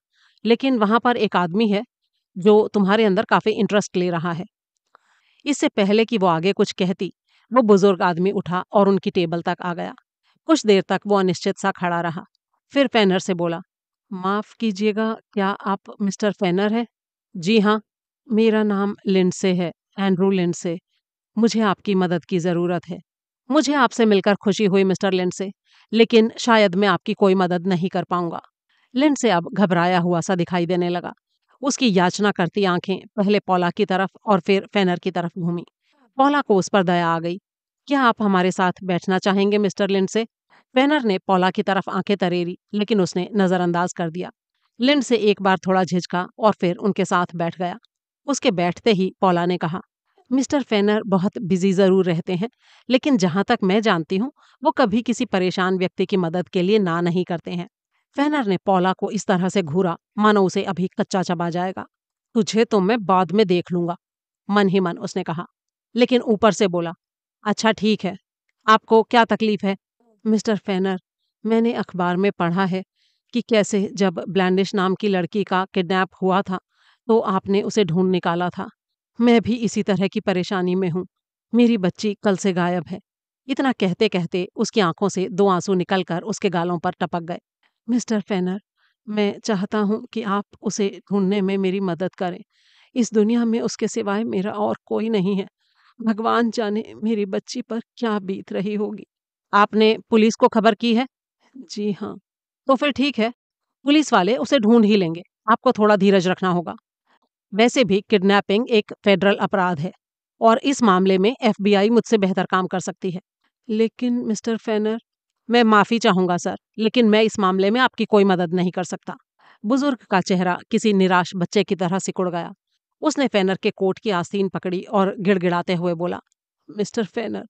लेकिन वहाँ पर एक आदमी है जो तुम्हारे अंदर काफ़ी इंटरेस्ट ले रहा है इससे पहले कि वो आगे कुछ कहती वो बुजुर्ग आदमी उठा और उनकी टेबल तक आ गया कुछ देर तक वो अनिश्चित सा खड़ा रहा फिर फैनर से बोला माफ़ कीजिएगा क्या आप मिस्टर फैनर हैं जी हाँ मेरा नाम लिंडसे है एंड्रू लिंडसे मुझे आपकी मदद की ज़रूरत है मुझे आपसे मिलकर खुशी हुई मिस्टर लिंडसे लेकिन शायद मैं आपकी कोई मदद नहीं कर पाऊंगा लिंड से अब घबराया हुआ सा दिखाई देने लगा उसकी याचना करती आंखें पहले पौला की तरफ और फिर फैनर की तरफ घूमी पौला को उस पर दया आ गई क्या आप हमारे साथ बैठना चाहेंगे मिस्टर लिंड से फैनर ने पौला की तरफ आंखें तरेरी लेकिन उसने नजरअंदाज कर दिया लिंड से एक बार थोड़ा झिझका और फिर उनके साथ बैठ गया उसके बैठते ही पौला ने कहा मिस्टर फेनर बहुत बिजी ज़रूर रहते हैं लेकिन जहां तक मैं जानती हूँ वो कभी किसी परेशान व्यक्ति की मदद के लिए ना नहीं करते हैं फेनर ने पौला को इस तरह से घूरा मानो उसे अभी कच्चा चबा जाएगा तुझे तो मैं बाद में देख लूंगा मन ही मन उसने कहा लेकिन ऊपर से बोला अच्छा ठीक है आपको क्या तकलीफ है मिस्टर फेनर मैंने अखबार में पढ़ा है कि कैसे जब ब्लैंडिश नाम की लड़की का किडनैप हुआ था तो आपने उसे ढूंढ निकाला था मैं भी इसी तरह की परेशानी में हूँ मेरी बच्ची कल से गायब है इतना कहते कहते उसकी आंखों से दो आंसू निकलकर उसके गालों पर टपक गए मिस्टर फेनर मैं चाहता हूँ कि आप उसे ढूंढने में मेरी मदद करें इस दुनिया में उसके सिवाय मेरा और कोई नहीं है भगवान जाने मेरी बच्ची पर क्या बीत रही होगी आपने पुलिस को खबर की है जी हाँ तो फिर ठीक है पुलिस वाले उसे ढूंढ ही लेंगे आपको थोड़ा धीरज रखना होगा वैसे भी किडनैपिंग एक फेडरल अपराध है और इस मामले में एफ मुझसे बेहतर काम कर सकती है लेकिन मिस्टर फेनर मैं माफ़ी चाहूंगा सर लेकिन मैं इस मामले में आपकी कोई मदद नहीं कर सकता बुजुर्ग का चेहरा किसी निराश बच्चे की तरह सिकुड़ गया उसने फेनर के कोट की आस्तीन पकड़ी और गिड़गिड़ाते हुए बोला मिस्टर फेनर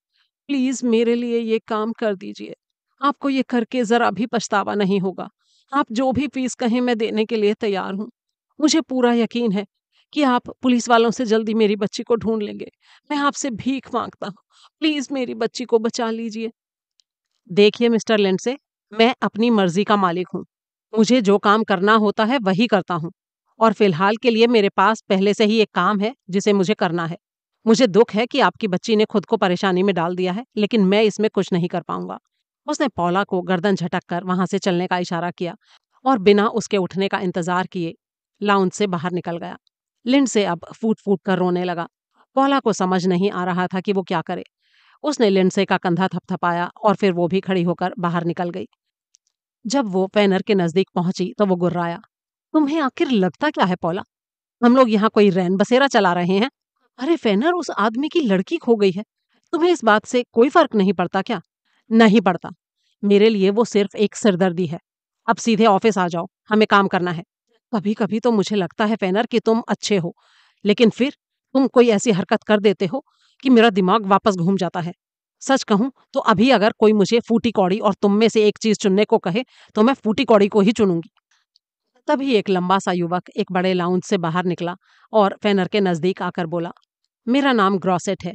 प्लीज़ मेरे लिए ये काम कर दीजिए आपको ये करके ज़रा भी पछतावा नहीं होगा आप जो भी फीस कहें मैं देने के लिए तैयार हूँ मुझे पूरा यकीन है कि आप पुलिस वालों से जल्दी मेरी बच्ची को ढूंढ लेंगे मैं आपसे भीख मांगता हूँ प्लीज़ मेरी बच्ची को बचा लीजिए देखिए मिस्टर से मैं अपनी मर्जी का मालिक हूँ मुझे जो काम करना होता है वही करता हूँ और फिलहाल के लिए मेरे पास पहले से ही एक काम है जिसे मुझे करना है मुझे दुख है कि आपकी बच्ची ने खुद को परेशानी में डाल दिया है लेकिन मैं इसमें कुछ नहीं कर पाऊंगा उसने पौला को गर्दन झटक कर वहां से चलने का इशारा किया और बिना उसके उठने का इंतजार किए लाउंज से बाहर निकल गया लिंड से अब फूट फूट कर रोने लगा पौला को समझ नहीं आ रहा था कि वो क्या करे उसने लिंडसे का कंधा थपथपाया और फिर वो भी खड़ी होकर बाहर निकल गई जब वो पैनर के नजदीक पहुंची तो वो गुर्राया तुम्हें आखिर लगता क्या है पौला हम लोग यहाँ कोई रैन बसेरा चला रहे हैं अरे फैनर उस आदमी की लड़की खो गई है तुम्हें इस बात से कोई फर्क नहीं पड़ता क्या नहीं पड़ता मेरे लिए वो सिर्फ एक सिरदर्दी है अब सीधे ऑफिस आ जाओ हमें काम करना है कभी कभी तो मुझे लगता है फैनर कि तुम अच्छे हो लेकिन फिर तुम कोई ऐसी हरकत कर देते हो कि मेरा दिमाग वापस घूम जाता है सच कहूं तो अभी अगर कोई मुझे फूटी कौड़ी और तुम में से एक चीज चुनने को कहे तो मैं फूटी कौड़ी को ही चुनूंगी तभी एक लंबा सा युवक एक बड़े लाउंज से बाहर निकला और फैनर के नजदीक आकर बोला मेरा नाम ग्रॉसेट है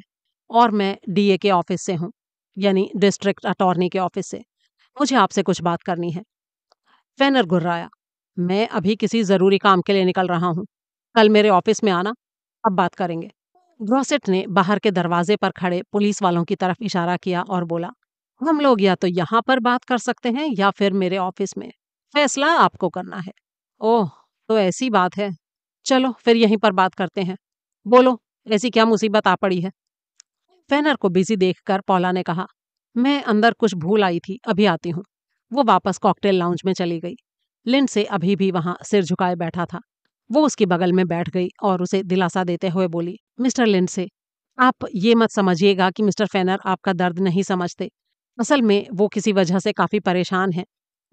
और मैं डीए के ऑफिस से हूँ यानी डिस्ट्रिक्ट अटॉर्नी के ऑफिस से मुझे आपसे कुछ बात करनी है फैनर गुर्राया मैं अभी किसी ज़रूरी काम के लिए निकल रहा हूँ कल मेरे ऑफिस में आना अब बात करेंगे ग्रोसेट ने बाहर के दरवाजे पर खड़े पुलिस वालों की तरफ इशारा किया और बोला हम लोग या तो यहाँ पर बात कर सकते हैं या फिर मेरे ऑफिस में फैसला आपको करना है ओह तो ऐसी बात है चलो फिर यहीं पर बात करते हैं बोलो ऐसी क्या मुसीबत आ पड़ी है फैनर को बिजी देखकर पौला ने कहा मैं अंदर कुछ भूल आई थी अभी आती हूँ वो वापस कॉकटेल लाउंज में चली गई से अभी भी वहां सिर झुकाए बैठा था वो उसके बगल में बैठ गई और उसे दिलासा देते हुए बोली मिस्टर से आप ये मत समझिएगा कि मिस्टर फेनर आपका दर्द नहीं समझते असल में वो किसी वजह से काफ़ी परेशान हैं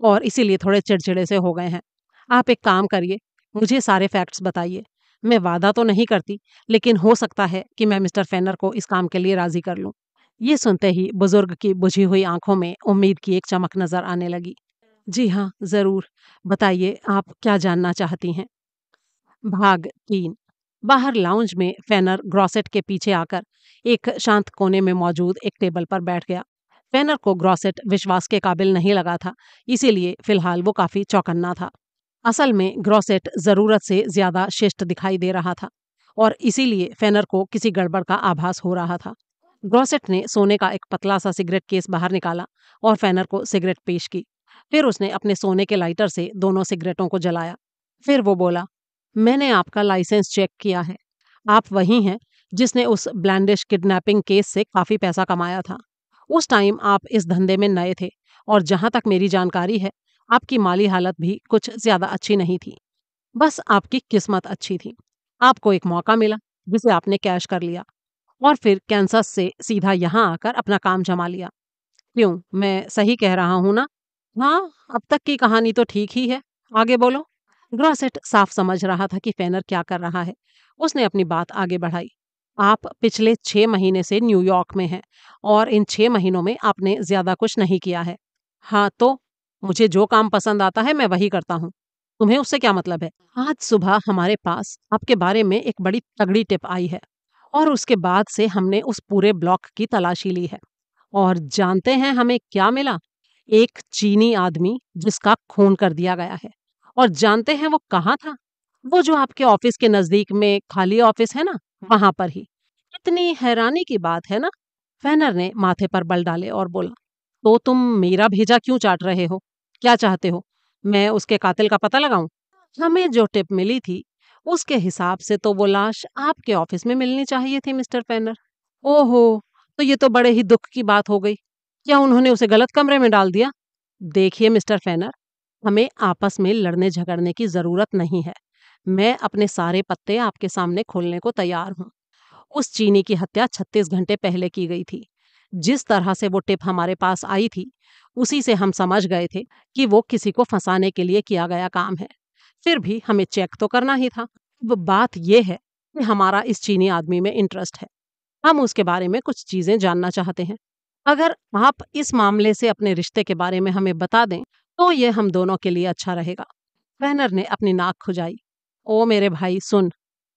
और इसीलिए थोड़े चिड़चिड़े से हो गए हैं आप एक काम करिए मुझे सारे फैक्ट्स बताइए मैं वादा तो नहीं करती लेकिन हो सकता है कि मैं मिस्टर फेनर को इस काम के लिए राज़ी कर लूँ ये सुनते ही बुजुर्ग की बुझी हुई आंखों में उम्मीद की एक चमक नजर आने लगी जी हाँ, ज़रूर। बताइए आप क्या जानना चाहती हैं? भाग तीन बाहर लाउंज में फेनर ग्रॉसेट के पीछे आकर एक शांत कोने में मौजूद एक टेबल पर बैठ गया। फेनर को ग्रॉसेट विश्वास के काबिल नहीं लगा था, इसीलिए फिलहाल वो काफ़ी चौकन्ना था। असल में ग्रॉसेट ज़रूरत से ज़्यादा शिष्ट दिखाई दे रहा था और इसीलिए फेनर को किसी गड़बड़ का आभास हो रहा था। ग्रॉसेट ने सोने का एक पतला सा सिगरेट केस बाहर निकाला और फेनर को सिगरेट पेश की। फिर उसने अपने सोने के लाइटर से दोनों सिगरेटों को जलाया फिर वो बोला मैंने आपका लाइसेंस चेक किया है आप वही हैं जिसने उस ब्लैंडिश किडनैपिंग केस से काफ़ी पैसा कमाया था उस टाइम आप इस धंधे में नए थे और जहाँ तक मेरी जानकारी है आपकी माली हालत भी कुछ ज़्यादा अच्छी नहीं थी बस आपकी किस्मत अच्छी थी आपको एक मौका मिला जिसे आपने कैश कर लिया और फिर कैंसस से सीधा यहाँ आकर अपना काम जमा लिया क्यों मैं सही कह रहा हूँ ना हाँ अब तक की कहानी तो ठीक ही है आगे बोलो ग्रॉसेट साफ समझ रहा था कि फेनर क्या कर रहा है उसने अपनी बात आगे बढ़ाई आप पिछले छः महीने से न्यूयॉर्क में हैं और इन छः महीनों में आपने ज़्यादा कुछ नहीं किया है हाँ तो मुझे जो काम पसंद आता है मैं वही करता हूँ तुम्हें उससे क्या मतलब है आज सुबह हमारे पास आपके बारे में एक बड़ी तगड़ी टिप आई है और उसके बाद से हमने उस पूरे ब्लॉक की तलाशी ली है और जानते हैं हमें क्या मिला एक चीनी आदमी जिसका खून कर दिया गया है और जानते हैं वो कहाँ था वो जो आपके ऑफिस के नजदीक में खाली ऑफिस है ना वहां पर ही इतनी हैरानी की बात है ना फैनर ने माथे पर बल डाले और बोला तो तुम मेरा भेजा क्यों चाट रहे हो क्या चाहते हो मैं उसके कातिल का पता लगाऊं हमें जो टिप मिली थी उसके हिसाब से तो वो लाश आपके ऑफिस में मिलनी चाहिए थी मिस्टर फैनर ओहो तो ये तो बड़े ही दुख की बात हो गई क्या उन्होंने उसे गलत कमरे में डाल दिया देखिए मिस्टर फैनर हमें आपस में लड़ने झगड़ने की जरूरत नहीं है मैं अपने सारे पत्ते आपके सामने खोलने को तैयार हूँ उस चीनी की हत्या छत्तीस घंटे पहले की गई थी जिस तरह से वो टिप हमारे पास आई थी उसी से हम समझ गए थे कि वो किसी को फंसाने के लिए किया गया काम है फिर भी हमें चेक तो करना ही था अब बात यह है कि हमारा इस चीनी आदमी में इंटरेस्ट है हम उसके बारे में कुछ चीजें जानना चाहते हैं अगर आप इस मामले से अपने रिश्ते के बारे में हमें बता दें तो ये हम दोनों के लिए अच्छा रहेगा बैनर ने अपनी नाक खुजाई ओ मेरे भाई सुन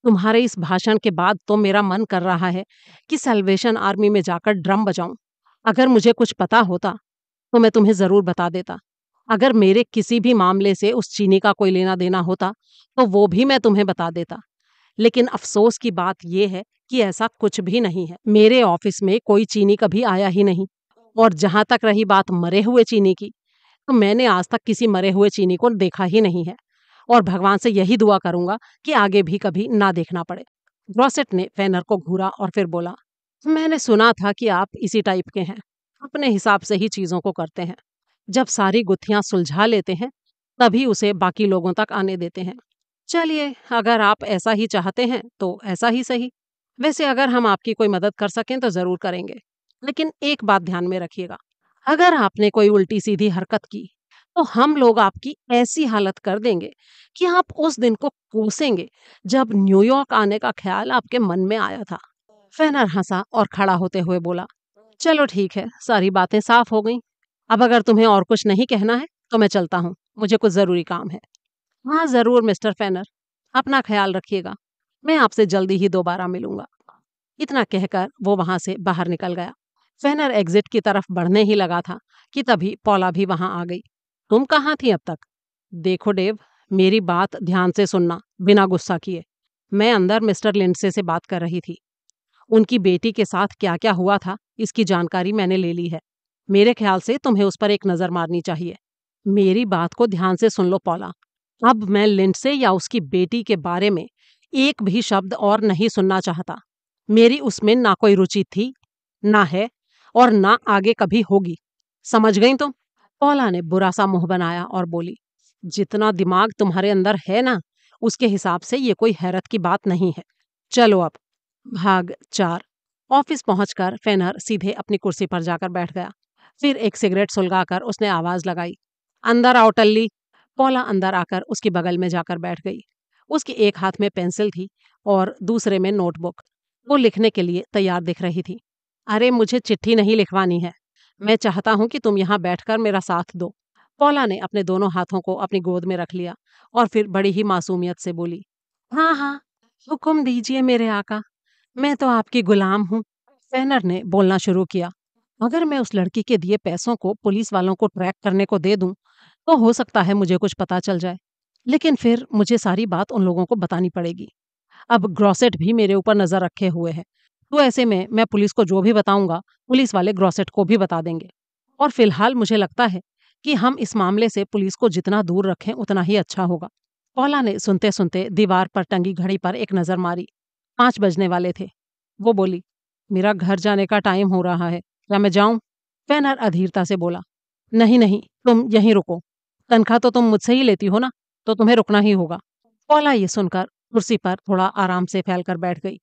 तुम्हारे इस भाषण के बाद तो मेरा मन कर रहा है कि सेल्वेशन आर्मी में जाकर ड्रम बजाऊं अगर मुझे कुछ पता होता तो मैं तुम्हें ज़रूर बता देता अगर मेरे किसी भी मामले से उस चीनी का कोई लेना देना होता तो वो भी मैं तुम्हें बता देता लेकिन अफसोस की बात यह है कि ऐसा कुछ भी नहीं है मेरे ऑफिस में कोई चीनी कभी आया ही नहीं और जहाँ तक रही बात मरे हुए चीनी की तो मैंने आज तक किसी मरे हुए चीनी को देखा ही नहीं है और भगवान से यही दुआ करूंगा कि आगे भी कभी ना देखना पड़े ग्रॉसेट ने फैनर को घूरा और फिर बोला मैंने सुना था कि आप इसी टाइप के हैं अपने हिसाब से ही चीज़ों को करते हैं जब सारी गुत्थियाँ सुलझा लेते हैं तभी उसे बाकी लोगों तक आने देते हैं चलिए अगर आप ऐसा ही चाहते हैं तो ऐसा ही सही वैसे अगर हम आपकी कोई मदद कर सकें तो ज़रूर करेंगे लेकिन एक बात ध्यान में रखिएगा अगर आपने कोई उल्टी सीधी हरकत की तो हम लोग आपकी ऐसी हालत कर देंगे कि आप उस दिन को कोसेंगे जब न्यूयॉर्क आने का ख्याल आपके मन में आया था फेनर हंसा और खड़ा होते हुए बोला चलो ठीक है सारी बातें साफ हो गई अब अगर तुम्हें और कुछ नहीं कहना है तो मैं चलता हूँ मुझे कुछ ज़रूरी काम है हाँ ज़रूर मिस्टर फेनर अपना ख्याल रखिएगा मैं आपसे जल्दी ही दोबारा मिलूंगा इतना कहकर वो वहां से बाहर निकल गया फेनर एग्जिट की तरफ बढ़ने ही लगा था कि तभी पौला भी वहां आ गई तुम कहाँ थी अब तक देखो डेव मेरी बात ध्यान से सुनना बिना गुस्सा किए मैं अंदर मिस्टर लिंडसे से बात कर रही थी उनकी बेटी के साथ क्या क्या हुआ था इसकी जानकारी मैंने ले ली है मेरे ख्याल से तुम्हें उस पर एक नज़र मारनी चाहिए मेरी बात को ध्यान से सुन लो पौला अब मैं लिंडसे या उसकी बेटी के बारे में एक भी शब्द और नहीं सुनना चाहता मेरी उसमें ना कोई रुचि थी ना है और ना आगे कभी होगी समझ गई तुम पौला ने बुरा सा मुंह बनाया और बोली जितना दिमाग तुम्हारे अंदर है ना उसके हिसाब से ये कोई हैरत की बात नहीं है चलो अब भाग चार ऑफिस पहुंचकर फेनर सीधे अपनी कुर्सी पर जाकर बैठ गया फिर एक सिगरेट सुलगाकर उसने आवाज लगाई अंदर आओ टल्ली पौला अंदर आकर उसके बगल में जाकर बैठ गई उसके एक हाथ में पेंसिल थी और दूसरे में नोटबुक वो लिखने के लिए तैयार दिख रही थी अरे मुझे चिट्ठी नहीं लिखवानी है मैं चाहता हूँ कि तुम यहाँ बैठकर मेरा साथ दो पौला ने अपने दोनों हाथों को अपनी गोद में रख लिया और फिर बड़ी ही मासूमियत से बोली हाँ हाँ हुक्म दीजिए मेरे आका मैं तो आपकी गुलाम हूँ फैनर ने बोलना शुरू किया अगर मैं उस लड़की के दिए पैसों को पुलिस वालों को ट्रैक करने को दे दूं तो हो सकता है मुझे कुछ पता चल जाए लेकिन फिर मुझे सारी बात उन लोगों को बतानी पड़ेगी अब ग्रॉसेट भी मेरे ऊपर नज़र रखे हुए है तो ऐसे में मैं पुलिस को जो भी बताऊंगा पुलिस वाले ग्रॉसेट को भी बता देंगे और फिलहाल मुझे लगता है कि हम इस मामले से पुलिस को जितना दूर रखें उतना ही अच्छा होगा कौला ने सुनते सुनते दीवार पर टंगी घड़ी पर एक नज़र मारी पांच बजने वाले थे वो बोली मेरा घर जाने का टाइम हो रहा है क्या मैं जाऊं फैनर अधीरता से बोला नहीं नहीं तुम यहीं रुको तनख्वाह तो तुम मुझसे ही लेती हो ना तो तुम्हें रुकना ही होगा पौला ये सुनकर कुर्सी पर थोड़ा आराम से फैलकर बैठ गई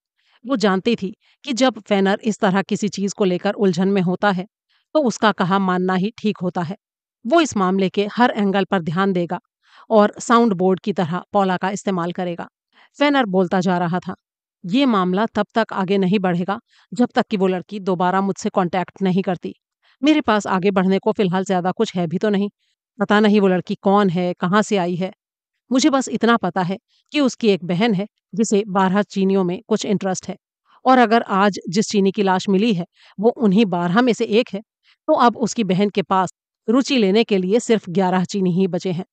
वो जानती थी कि जब फैनर इस तरह किसी चीज को लेकर उलझन में होता है तो उसका कहा मानना ही ठीक होता है वो इस मामले के हर एंगल पर ध्यान देगा और साउंड बोर्ड की तरह पौला का इस्तेमाल करेगा फैनर बोलता जा रहा था ये मामला तब तक आगे नहीं बढ़ेगा जब तक कि वो लड़की दोबारा मुझसे कांटेक्ट नहीं करती मेरे पास आगे बढ़ने को फिलहाल ज्यादा कुछ है भी तो नहीं पता नहीं वो लड़की कौन है कहाँ से आई है मुझे बस इतना पता है कि उसकी एक बहन है जिसे बारह चीनियों में कुछ इंटरेस्ट है और अगर आज जिस चीनी की लाश मिली है वो उन्हीं बारह में से एक है तो अब उसकी बहन के पास रुचि लेने के लिए सिर्फ ग्यारह चीनी ही बचे हैं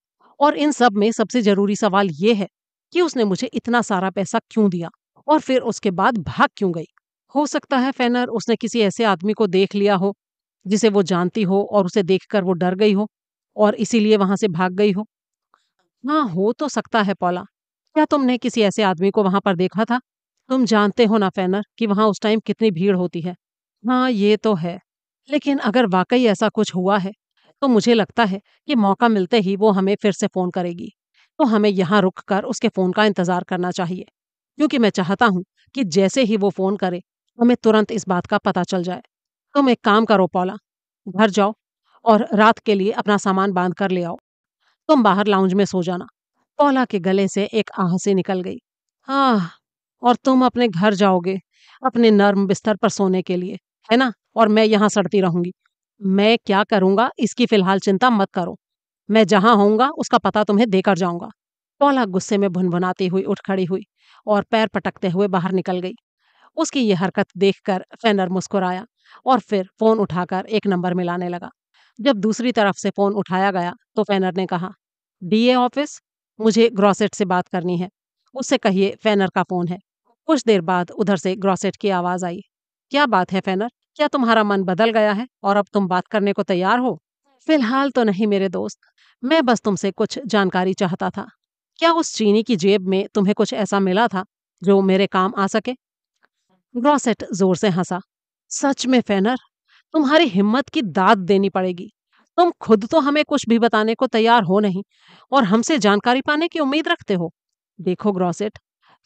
और इन सब में सबसे जरूरी सवाल ये है कि उसने मुझे इतना सारा पैसा क्यों दिया और फिर उसके बाद भाग क्यों गई हो सकता है फैनर उसने किसी ऐसे आदमी को देख लिया हो जिसे वो जानती हो और उसे देखकर वो डर गई हो और इसीलिए वहां से भाग गई हो हाँ हो तो सकता है पौला क्या तुमने किसी ऐसे आदमी को वहां पर देखा था तुम जानते हो ना फैनर कि वहां उस टाइम कितनी भीड़ होती है हाँ ये तो है लेकिन अगर वाकई ऐसा कुछ हुआ है तो मुझे लगता है कि मौका मिलते ही वो हमें फिर से फ़ोन करेगी तो हमें यहाँ रुक कर उसके फ़ोन का इंतज़ार करना चाहिए क्योंकि मैं चाहता हूँ कि जैसे ही वो फ़ोन करे हमें तुरंत इस बात का पता चल जाए तुम एक काम करो पौला घर जाओ और रात के लिए अपना सामान बांध कर ले आओ तुम बाहर लाउंज में सो जाना पौला के गले से एक आह से निकल गई हाँ और तुम अपने घर जाओगे अपने नर्म बिस्तर पर सोने के लिए है ना और मैं यहाँ सड़ती रहूंगी मैं क्या करूंगा इसकी फिलहाल चिंता मत करो मैं जहां होऊंगा उसका पता तुम्हें देकर जाऊंगा पौला गुस्से में भुनभुनाती हुई उठ खड़ी हुई और पैर पटकते हुए बाहर निकल गई उसकी यह हरकत देखकर फेनर मुस्कुराया और फिर फोन उठाकर एक नंबर मिलाने लगा जब दूसरी तरफ से फ़ोन उठाया गया तो फैनर ने कहा डीए ऑफिस मुझे ग्रॉसेट से बात करनी है उससे कहिए फैनर का फ़ोन है कुछ देर बाद उधर से ग्रॉसेट की आवाज़ आई क्या बात है फैनर क्या तुम्हारा मन बदल गया है और अब तुम बात करने को तैयार हो फिलहाल तो नहीं मेरे दोस्त मैं बस तुमसे कुछ जानकारी चाहता था क्या उस चीनी की जेब में तुम्हें कुछ ऐसा मिला था जो मेरे काम आ सके ग्रॉसेट जोर से हंसा सच में फैनर तुम्हारी हिम्मत की दाद देनी पड़ेगी तुम खुद तो हमें कुछ भी बताने को तैयार हो नहीं और हमसे जानकारी पाने की उम्मीद रखते हो देखो ग्रॉसेट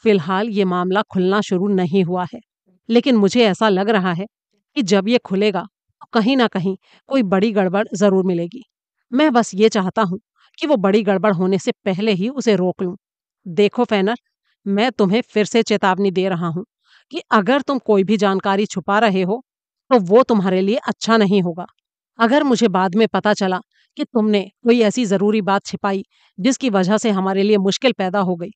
फिलहाल ये मामला खुलना शुरू नहीं हुआ है लेकिन मुझे ऐसा लग रहा है कि जब ये खुलेगा तो कहीं ना कहीं कोई बड़ी गड़बड़ जरूर मिलेगी मैं बस ये चाहता हूँ कि वो बड़ी गड़बड़ होने से पहले ही उसे रोक लूँ देखो फैनर मैं तुम्हें फिर से चेतावनी दे रहा हूँ कि अगर तुम कोई भी जानकारी छुपा रहे हो तो वो तुम्हारे लिए अच्छा नहीं होगा अगर मुझे बाद में पता चला कि तुमने कोई ऐसी ज़रूरी बात छिपाई जिसकी वजह से हमारे लिए मुश्किल पैदा हो गई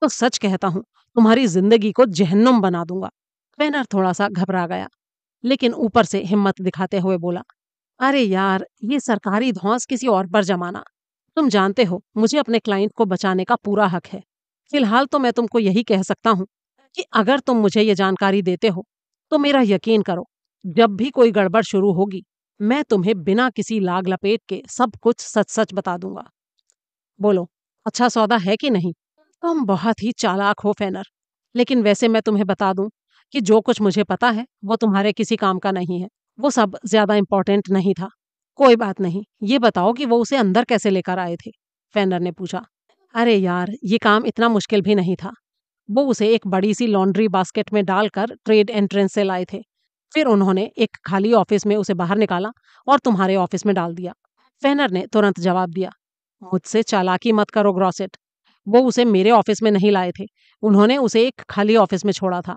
तो सच कहता हूँ तुम्हारी जिंदगी को जहन्नुम बना दूंगा बैनर थोड़ा सा घबरा गया लेकिन ऊपर से हिम्मत दिखाते हुए बोला अरे यार ये सरकारी धौस किसी और पर जमाना तुम जानते हो मुझे अपने क्लाइंट को बचाने का पूरा हक है फिलहाल तो मैं तुमको यही कह सकता हूँ कि अगर तुम मुझे ये जानकारी देते हो तो मेरा यकीन करो जब भी कोई गड़बड़ शुरू होगी मैं तुम्हें बिना किसी लाग लपेट के सब कुछ सच सच बता दूंगा बोलो अच्छा सौदा है कि नहीं तुम बहुत ही चालाक हो फैनर लेकिन वैसे मैं तुम्हें बता दूं कि जो कुछ मुझे पता है वो तुम्हारे किसी काम का नहीं है वो सब ज्यादा इम्पोर्टेंट नहीं था कोई बात नहीं ये बताओ कि वो उसे अंदर कैसे लेकर आए थे फैनर ने पूछा अरे यार ये काम इतना मुश्किल भी नहीं था वो उसे एक बड़ी सी लॉन्ड्री बास्केट में डालकर ट्रेड एंट्रेंस से लाए थे फिर उन्होंने एक खाली ऑफिस में उसे बाहर निकाला और तुम्हारे ऑफिस में डाल दिया फेनर ने तुरंत जवाब दिया मुझसे चालाकी मत करो ग्रॉसेट वो उसे मेरे ऑफिस में नहीं लाए थे उन्होंने उसे एक खाली ऑफिस में छोड़ा था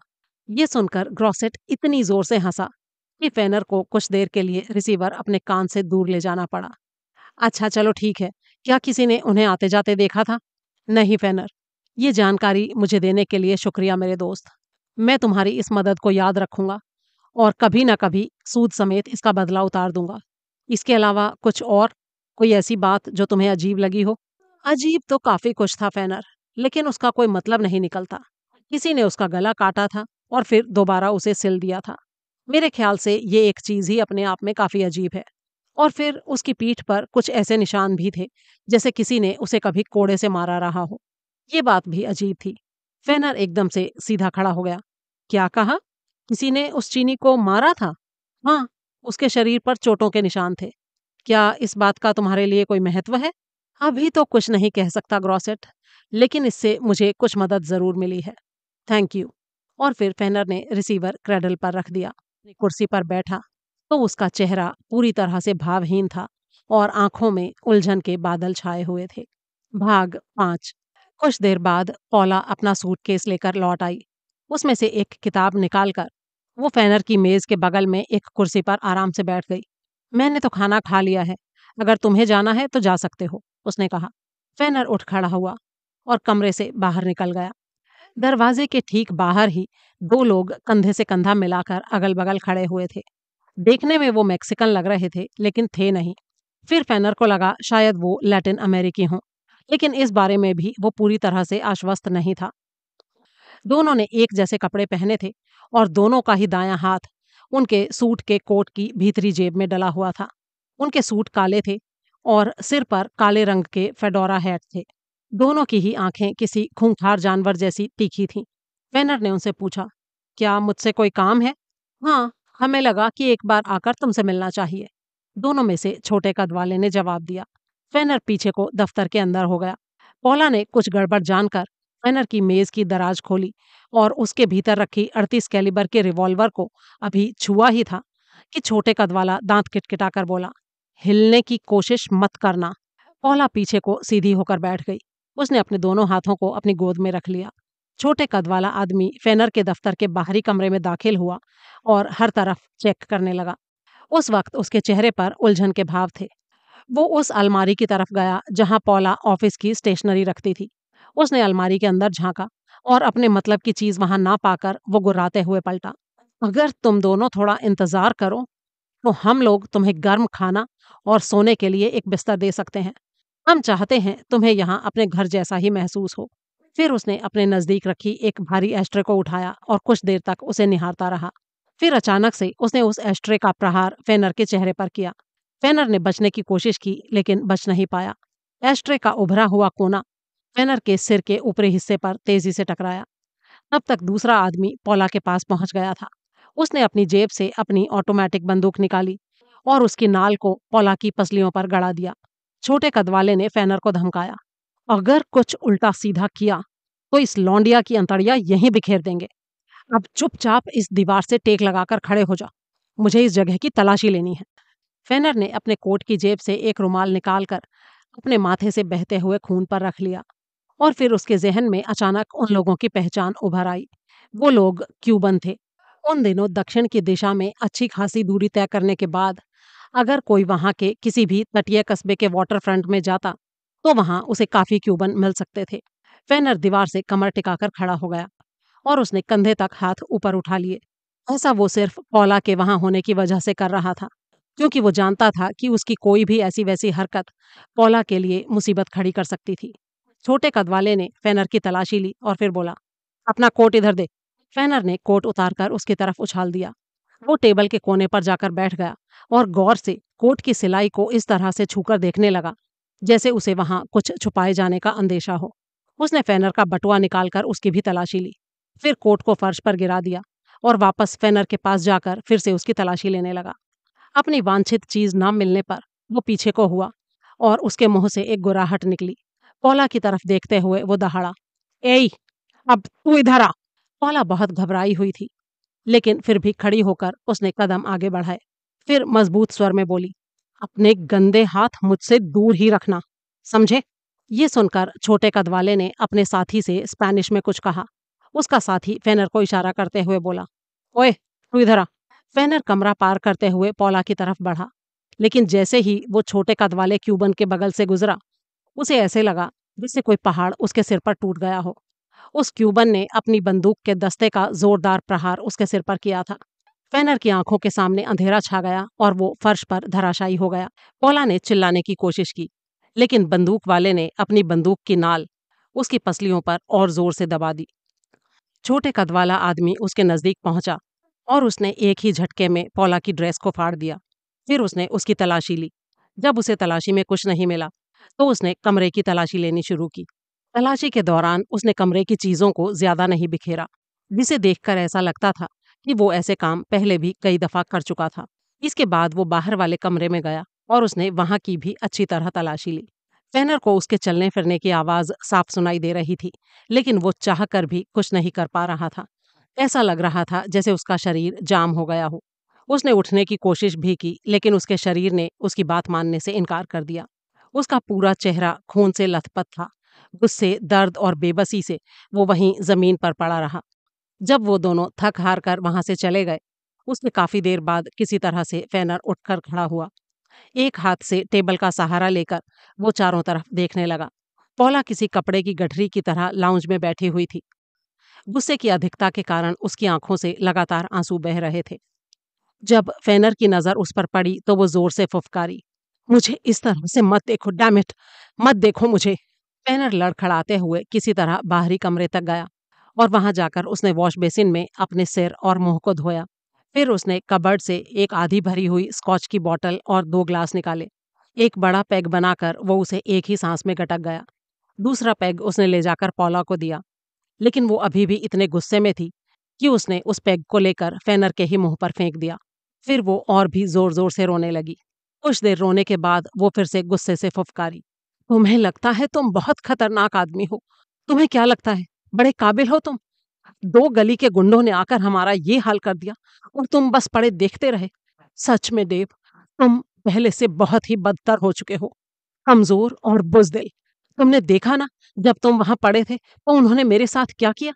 ये सुनकर ग्रॉसेट इतनी जोर से हंसा कि फेनर को कुछ देर के लिए रिसीवर अपने कान से दूर ले जाना पड़ा अच्छा चलो ठीक है क्या किसी ने उन्हें आते जाते देखा था नहीं फेनर ये जानकारी मुझे देने के लिए शुक्रिया मेरे दोस्त मैं तुम्हारी इस मदद को याद रखूंगा और कभी ना कभी सूद समेत इसका बदला उतार दूंगा इसके अलावा कुछ और कोई ऐसी बात जो तुम्हें अजीब लगी हो अजीब तो काफी कुछ था फैनर लेकिन उसका कोई मतलब नहीं निकलता किसी ने उसका गला काटा था और फिर दोबारा उसे सिल दिया था मेरे ख्याल से ये एक चीज ही अपने आप में काफी अजीब है और फिर उसकी पीठ पर कुछ ऐसे निशान भी थे जैसे किसी ने उसे कभी कोड़े से मारा रहा हो ये बात भी अजीब थी फैनर एकदम से सीधा खड़ा हो गया क्या कहा किसी ने उस चीनी को मारा था हाँ उसके शरीर पर चोटों के निशान थे क्या इस बात का तुम्हारे लिए कोई महत्व है अभी तो कुछ नहीं कह सकता ग्रॉसेट लेकिन इससे मुझे कुछ मदद जरूर मिली है थैंक यू और फिर फेनर ने रिसीवर क्रेडल पर रख दिया कुर्सी पर बैठा तो उसका चेहरा पूरी तरह से भावहीन था और आंखों में उलझन के बादल छाए हुए थे भाग पांच कुछ देर बाद पौला अपना सूटकेस लेकर लौट आई उसमें से एक किताब निकालकर वो फैनर की मेज के बगल में एक कुर्सी पर आराम से बैठ गई मैंने तो खाना खा लिया है अगर तुम्हें जाना है तो जा सकते हो उसने कहा फैनर उठ खड़ा हुआ और कमरे से बाहर निकल गया दरवाजे के ठीक बाहर ही दो लोग कंधे से कंधा मिलाकर अगल बगल खड़े हुए थे देखने में वो मैक्सिकन लग रहे थे लेकिन थे नहीं फिर फैनर को लगा शायद वो लैटिन अमेरिकी हों लेकिन इस बारे में भी वो पूरी तरह से आश्वस्त नहीं था दोनों ने एक जैसे कपड़े पहने थे और दोनों का ही दायां हाथ उनके सूट के कोट की भीतरी जेब में डला हुआ था उनके सूट काले थे और सिर पर काले रंग के फेडोरा हैट थे दोनों की ही आंखें किसी खूंखार जानवर जैसी तीखी थीं वेनर ने उनसे पूछा क्या मुझसे कोई काम है हाँ हमें लगा कि एक बार आकर तुमसे मिलना चाहिए दोनों में से छोटे कद वाले ने जवाब दिया फेनर पीछे को दफ्तर के अंदर हो गया पौला ने कुछ गड़बड़ जानकर डिजाइनर की मेज की दराज खोली और उसके भीतर रखी अड़तीस कैलिबर के रिवॉल्वर को अभी छुआ ही था कि छोटे कद वाला दांत किटकिटाकर बोला हिलने की कोशिश मत करना पौला पीछे को सीधी होकर बैठ गई उसने अपने दोनों हाथों को अपनी गोद में रख लिया छोटे कद वाला आदमी फेनर के दफ्तर के बाहरी कमरे में दाखिल हुआ और हर तरफ चेक करने लगा उस वक्त उसके चेहरे पर उलझन के भाव थे वो उस अलमारी की तरफ गया जहां पौला ऑफिस की स्टेशनरी रखती थी उसने अलमारी के अंदर झांका और अपने मतलब की चीज वहां ना पाकर वो गुर्राते हुए पलटा अगर तुम दोनों थोड़ा इंतजार करो तो हम लोग तुम्हें गर्म खाना और सोने के लिए एक बिस्तर दे सकते हैं हम चाहते हैं तुम्हें यहाँ अपने घर जैसा ही महसूस हो फिर उसने अपने नजदीक रखी एक भारी एस्ट्रे को उठाया और कुछ देर तक उसे निहारता रहा फिर अचानक से उसने उस एस्ट्रे का प्रहार फेनर के चेहरे पर किया फेनर ने बचने की कोशिश की लेकिन बच नहीं पाया एस्ट्रे का उभरा हुआ कोना बैनर के सिर के ऊपरी हिस्से पर तेजी से टकराया तब तक दूसरा आदमी पोला के पास पहुंच गया था उसने अपनी जेब से अपनी ऑटोमेटिक बंदूक निकाली और उसकी नाल को पौला की पसलियों पर गड़ा दिया छोटे कदवाले ने फैनर को धमकाया अगर कुछ उल्टा सीधा किया तो इस लौंडिया की अंतड़िया यहीं बिखेर देंगे अब चुपचाप इस दीवार से टेक लगाकर खड़े हो जा मुझे इस जगह की तलाशी लेनी है फैनर ने अपने कोट की जेब से एक रुमाल निकालकर अपने माथे से बहते हुए खून पर रख लिया और फिर उसके जहन में अचानक उन लोगों की पहचान उभर आई वो लोग क्यूबन थे उन दिनों दक्षिण की दिशा में अच्छी खासी दूरी तय करने के बाद अगर कोई वहाँ के किसी भी तटीय कस्बे के वाटर फ्रंट में जाता तो वहाँ उसे काफ़ी क्यूबन मिल सकते थे फेनर दीवार से कमर टिकाकर खड़ा हो गया और उसने कंधे तक हाथ ऊपर उठा लिए ऐसा वो सिर्फ पौला के वहाँ होने की वजह से कर रहा था क्योंकि वो जानता था कि उसकी कोई भी ऐसी वैसी हरकत पौला के लिए मुसीबत खड़ी कर सकती थी छोटे कद वाले ने फैनर की तलाशी ली और फिर बोला अपना कोट इधर दे फैनर ने कोट उतारकर उसकी तरफ उछाल दिया वो टेबल के कोने पर जाकर बैठ गया और गौर से कोट की सिलाई को इस तरह से छूकर देखने लगा जैसे उसे वहां कुछ छुपाए जाने का अंदेशा हो उसने फैनर का बटुआ निकालकर उसकी भी तलाशी ली फिर कोट को फर्श पर गिरा दिया और वापस फैनर के पास जाकर फिर से उसकी तलाशी लेने लगा अपनी वांछित चीज ना मिलने पर वो पीछे को हुआ और उसके मुंह से एक गुराहट निकली पोला की तरफ देखते हुए वो दहाड़ा ए अब तू इधर आ पोला बहुत घबराई हुई थी लेकिन फिर भी खड़ी होकर उसने कदम आगे बढ़ाए फिर मजबूत स्वर में बोली अपने गंदे हाथ मुझसे दूर ही रखना समझे ये सुनकर छोटे कदवाले ने अपने साथी से स्पैनिश में कुछ कहा उसका साथी फेनर को इशारा करते हुए बोला ओए तू इधर आ फेनर कमरा पार करते हुए पोला की तरफ बढ़ा लेकिन जैसे ही वो छोटे कदवाले क्यूबन के बगल से गुजरा उसे ऐसे लगा जैसे कोई पहाड़ उसके सिर पर टूट गया हो उस क्यूबन ने अपनी बंदूक के दस्ते का जोरदार प्रहार उसके सिर पर किया था फैनर की आंखों के सामने अंधेरा छा गया और वो फर्श पर धराशायी हो गया पोला ने चिल्लाने की कोशिश की लेकिन बंदूक वाले ने अपनी बंदूक की नाल उसकी पसलियों पर और जोर से दबा दी छोटे कद वाला आदमी उसके नजदीक पहुंचा और उसने एक ही झटके में पोला की ड्रेस को फाड़ दिया फिर उसने उसकी तलाशी ली जब उसे तलाशी में कुछ नहीं मिला तो उसने कमरे की तलाशी लेनी शुरू की तलाशी के दौरान उसने कमरे की चीज़ों को ज़्यादा नहीं बिखेरा जिसे देखकर ऐसा लगता था कि वो ऐसे काम पहले भी कई दफ़ा कर चुका था इसके बाद वो बाहर वाले कमरे में गया और उसने वहाँ की भी अच्छी तरह तलाशी ली फैनर को उसके चलने फिरने की आवाज़ साफ सुनाई दे रही थी लेकिन वो चाह कर भी कुछ नहीं कर पा रहा था ऐसा लग रहा था जैसे उसका शरीर जाम हो गया हो उसने उठने की कोशिश भी की लेकिन उसके शरीर ने उसकी बात मानने से इनकार कर दिया उसका पूरा चेहरा खून से लथपथ था गुस्से दर्द और बेबसी से वो वहीं जमीन पर पड़ा रहा जब वो दोनों थक हार कर वहां से चले गए उसने काफी देर बाद किसी तरह से फैनर उठकर खड़ा हुआ एक हाथ से टेबल का सहारा लेकर वो चारों तरफ देखने लगा पौला किसी कपड़े की गठरी की तरह लाउंज में बैठी हुई थी गुस्से की अधिकता के कारण उसकी आंखों से लगातार आंसू बह रहे थे जब फैनर की नजर उस पर पड़ी तो वो जोर से फुफकारी मुझे इस तरह से मत देखो डैमिट मत देखो मुझे पैनर लड़खड़ाते हुए किसी तरह बाहरी कमरे तक गया और वहां जाकर उसने वॉश बेसिन में अपने सिर और मुंह को धोया फिर उसने कबर्ड से एक आधी भरी हुई स्कॉच की बोतल और दो ग्लास निकाले एक बड़ा पैग बनाकर वो उसे एक ही सांस में गटक गया दूसरा पैग उसने ले जाकर पौला को दिया लेकिन वो अभी भी इतने गुस्से में थी कि उसने उस पैग को लेकर फैनर के ही मुंह पर फेंक दिया फिर वो और भी जोर जोर से रोने लगी कुछ देर रोने के बाद वो फिर से गुस्से से फुफकारी तुम्हें लगता है तुम बहुत खतरनाक आदमी हो तुम्हें क्या लगता है बड़े काबिल हो तुम दो गली के गुंडों ने आकर हमारा ये हाल कर दिया और तुम बस पड़े देखते रहे सच में देव तुम पहले से बहुत ही बदतर हो चुके हो कमजोर और बुजदिल तुमने देखा ना जब तुम वहां पड़े थे तो उन्होंने मेरे साथ क्या किया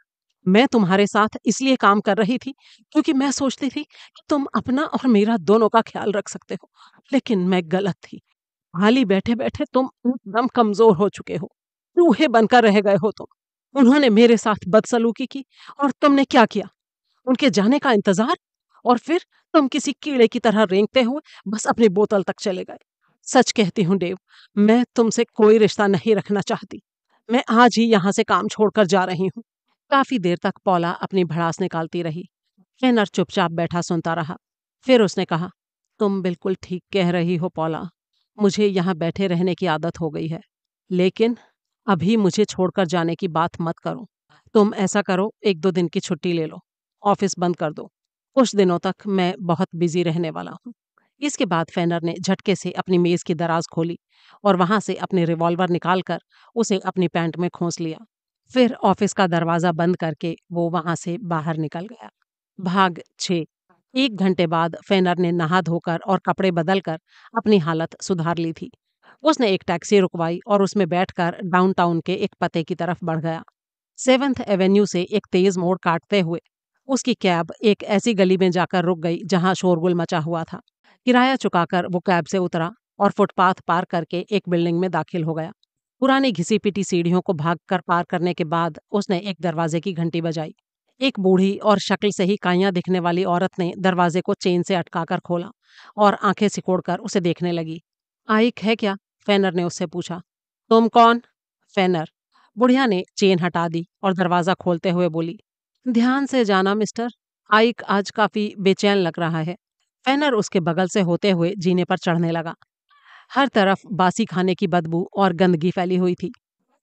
मैं तुम्हारे साथ इसलिए काम कर रही थी क्योंकि मैं सोचती थी कि तुम अपना और मेरा दोनों का ख्याल रख सकते हो लेकिन मैं गलत थी खाली बैठे बैठे तुम एकदम कमजोर हो चुके हो चूहे बनकर रह गए हो तुम उन्होंने मेरे साथ बदसलूकी की और तुमने क्या किया उनके जाने का इंतजार और फिर तुम किसी कीड़े की तरह रेंगते हुए बस अपनी बोतल तक चले गए सच कहती हूँ देव मैं तुमसे कोई रिश्ता नहीं रखना चाहती मैं आज ही यहाँ से काम छोड़कर जा रही हूँ काफी देर तक पौला अपनी भड़ास निकालती रही हेनर चुपचाप बैठा सुनता रहा फिर उसने कहा तुम बिल्कुल ठीक कह रही हो पौला मुझे यहाँ बैठे रहने की आदत हो गई है लेकिन अभी मुझे छोड़कर जाने की बात मत करो तुम ऐसा करो एक दो दिन की छुट्टी ले लो ऑफिस बंद कर दो कुछ दिनों तक मैं बहुत बिजी रहने वाला हूँ इसके बाद फैनर ने झटके से अपनी मेज की दराज खोली और वहां से अपने रिवॉल्वर निकालकर उसे अपनी पैंट में खोस लिया फिर ऑफिस का दरवाज़ा बंद करके वो वहां से बाहर निकल गया भाग छ एक घंटे बाद फेनर ने नहा धोकर और कपड़े बदलकर अपनी हालत सुधार ली थी उसने एक टैक्सी रुकवाई और उसमें बैठकर डाउनटाउन के एक पते की तरफ बढ़ गया सेवन्थ एवेन्यू से एक तेज मोड़ काटते हुए उसकी कैब एक ऐसी गली में जाकर रुक गई जहां शोरगुल मचा हुआ था किराया चुकाकर वो कैब से उतरा और फुटपाथ पार करके एक बिल्डिंग में दाखिल हो गया पुरानी घिसी पिटी सीढ़ियों को भाग कर पार करने के बाद उसने एक दरवाजे की घंटी बजाई एक बूढ़ी और शक्ल से ही काइयाँ दिखने वाली औरत ने दरवाजे को चेन से अटकाकर खोला और आंखें सिकोड़कर उसे देखने लगी आइक है क्या फैनर ने उससे पूछा तुम कौन फैनर बुढ़िया ने चेन हटा दी और दरवाज़ा खोलते हुए बोली ध्यान से जाना मिस्टर आइक आज काफ़ी बेचैन लग रहा है फैनर उसके बगल से होते हुए जीने पर चढ़ने लगा हर तरफ बासी खाने की बदबू और गंदगी फैली हुई थी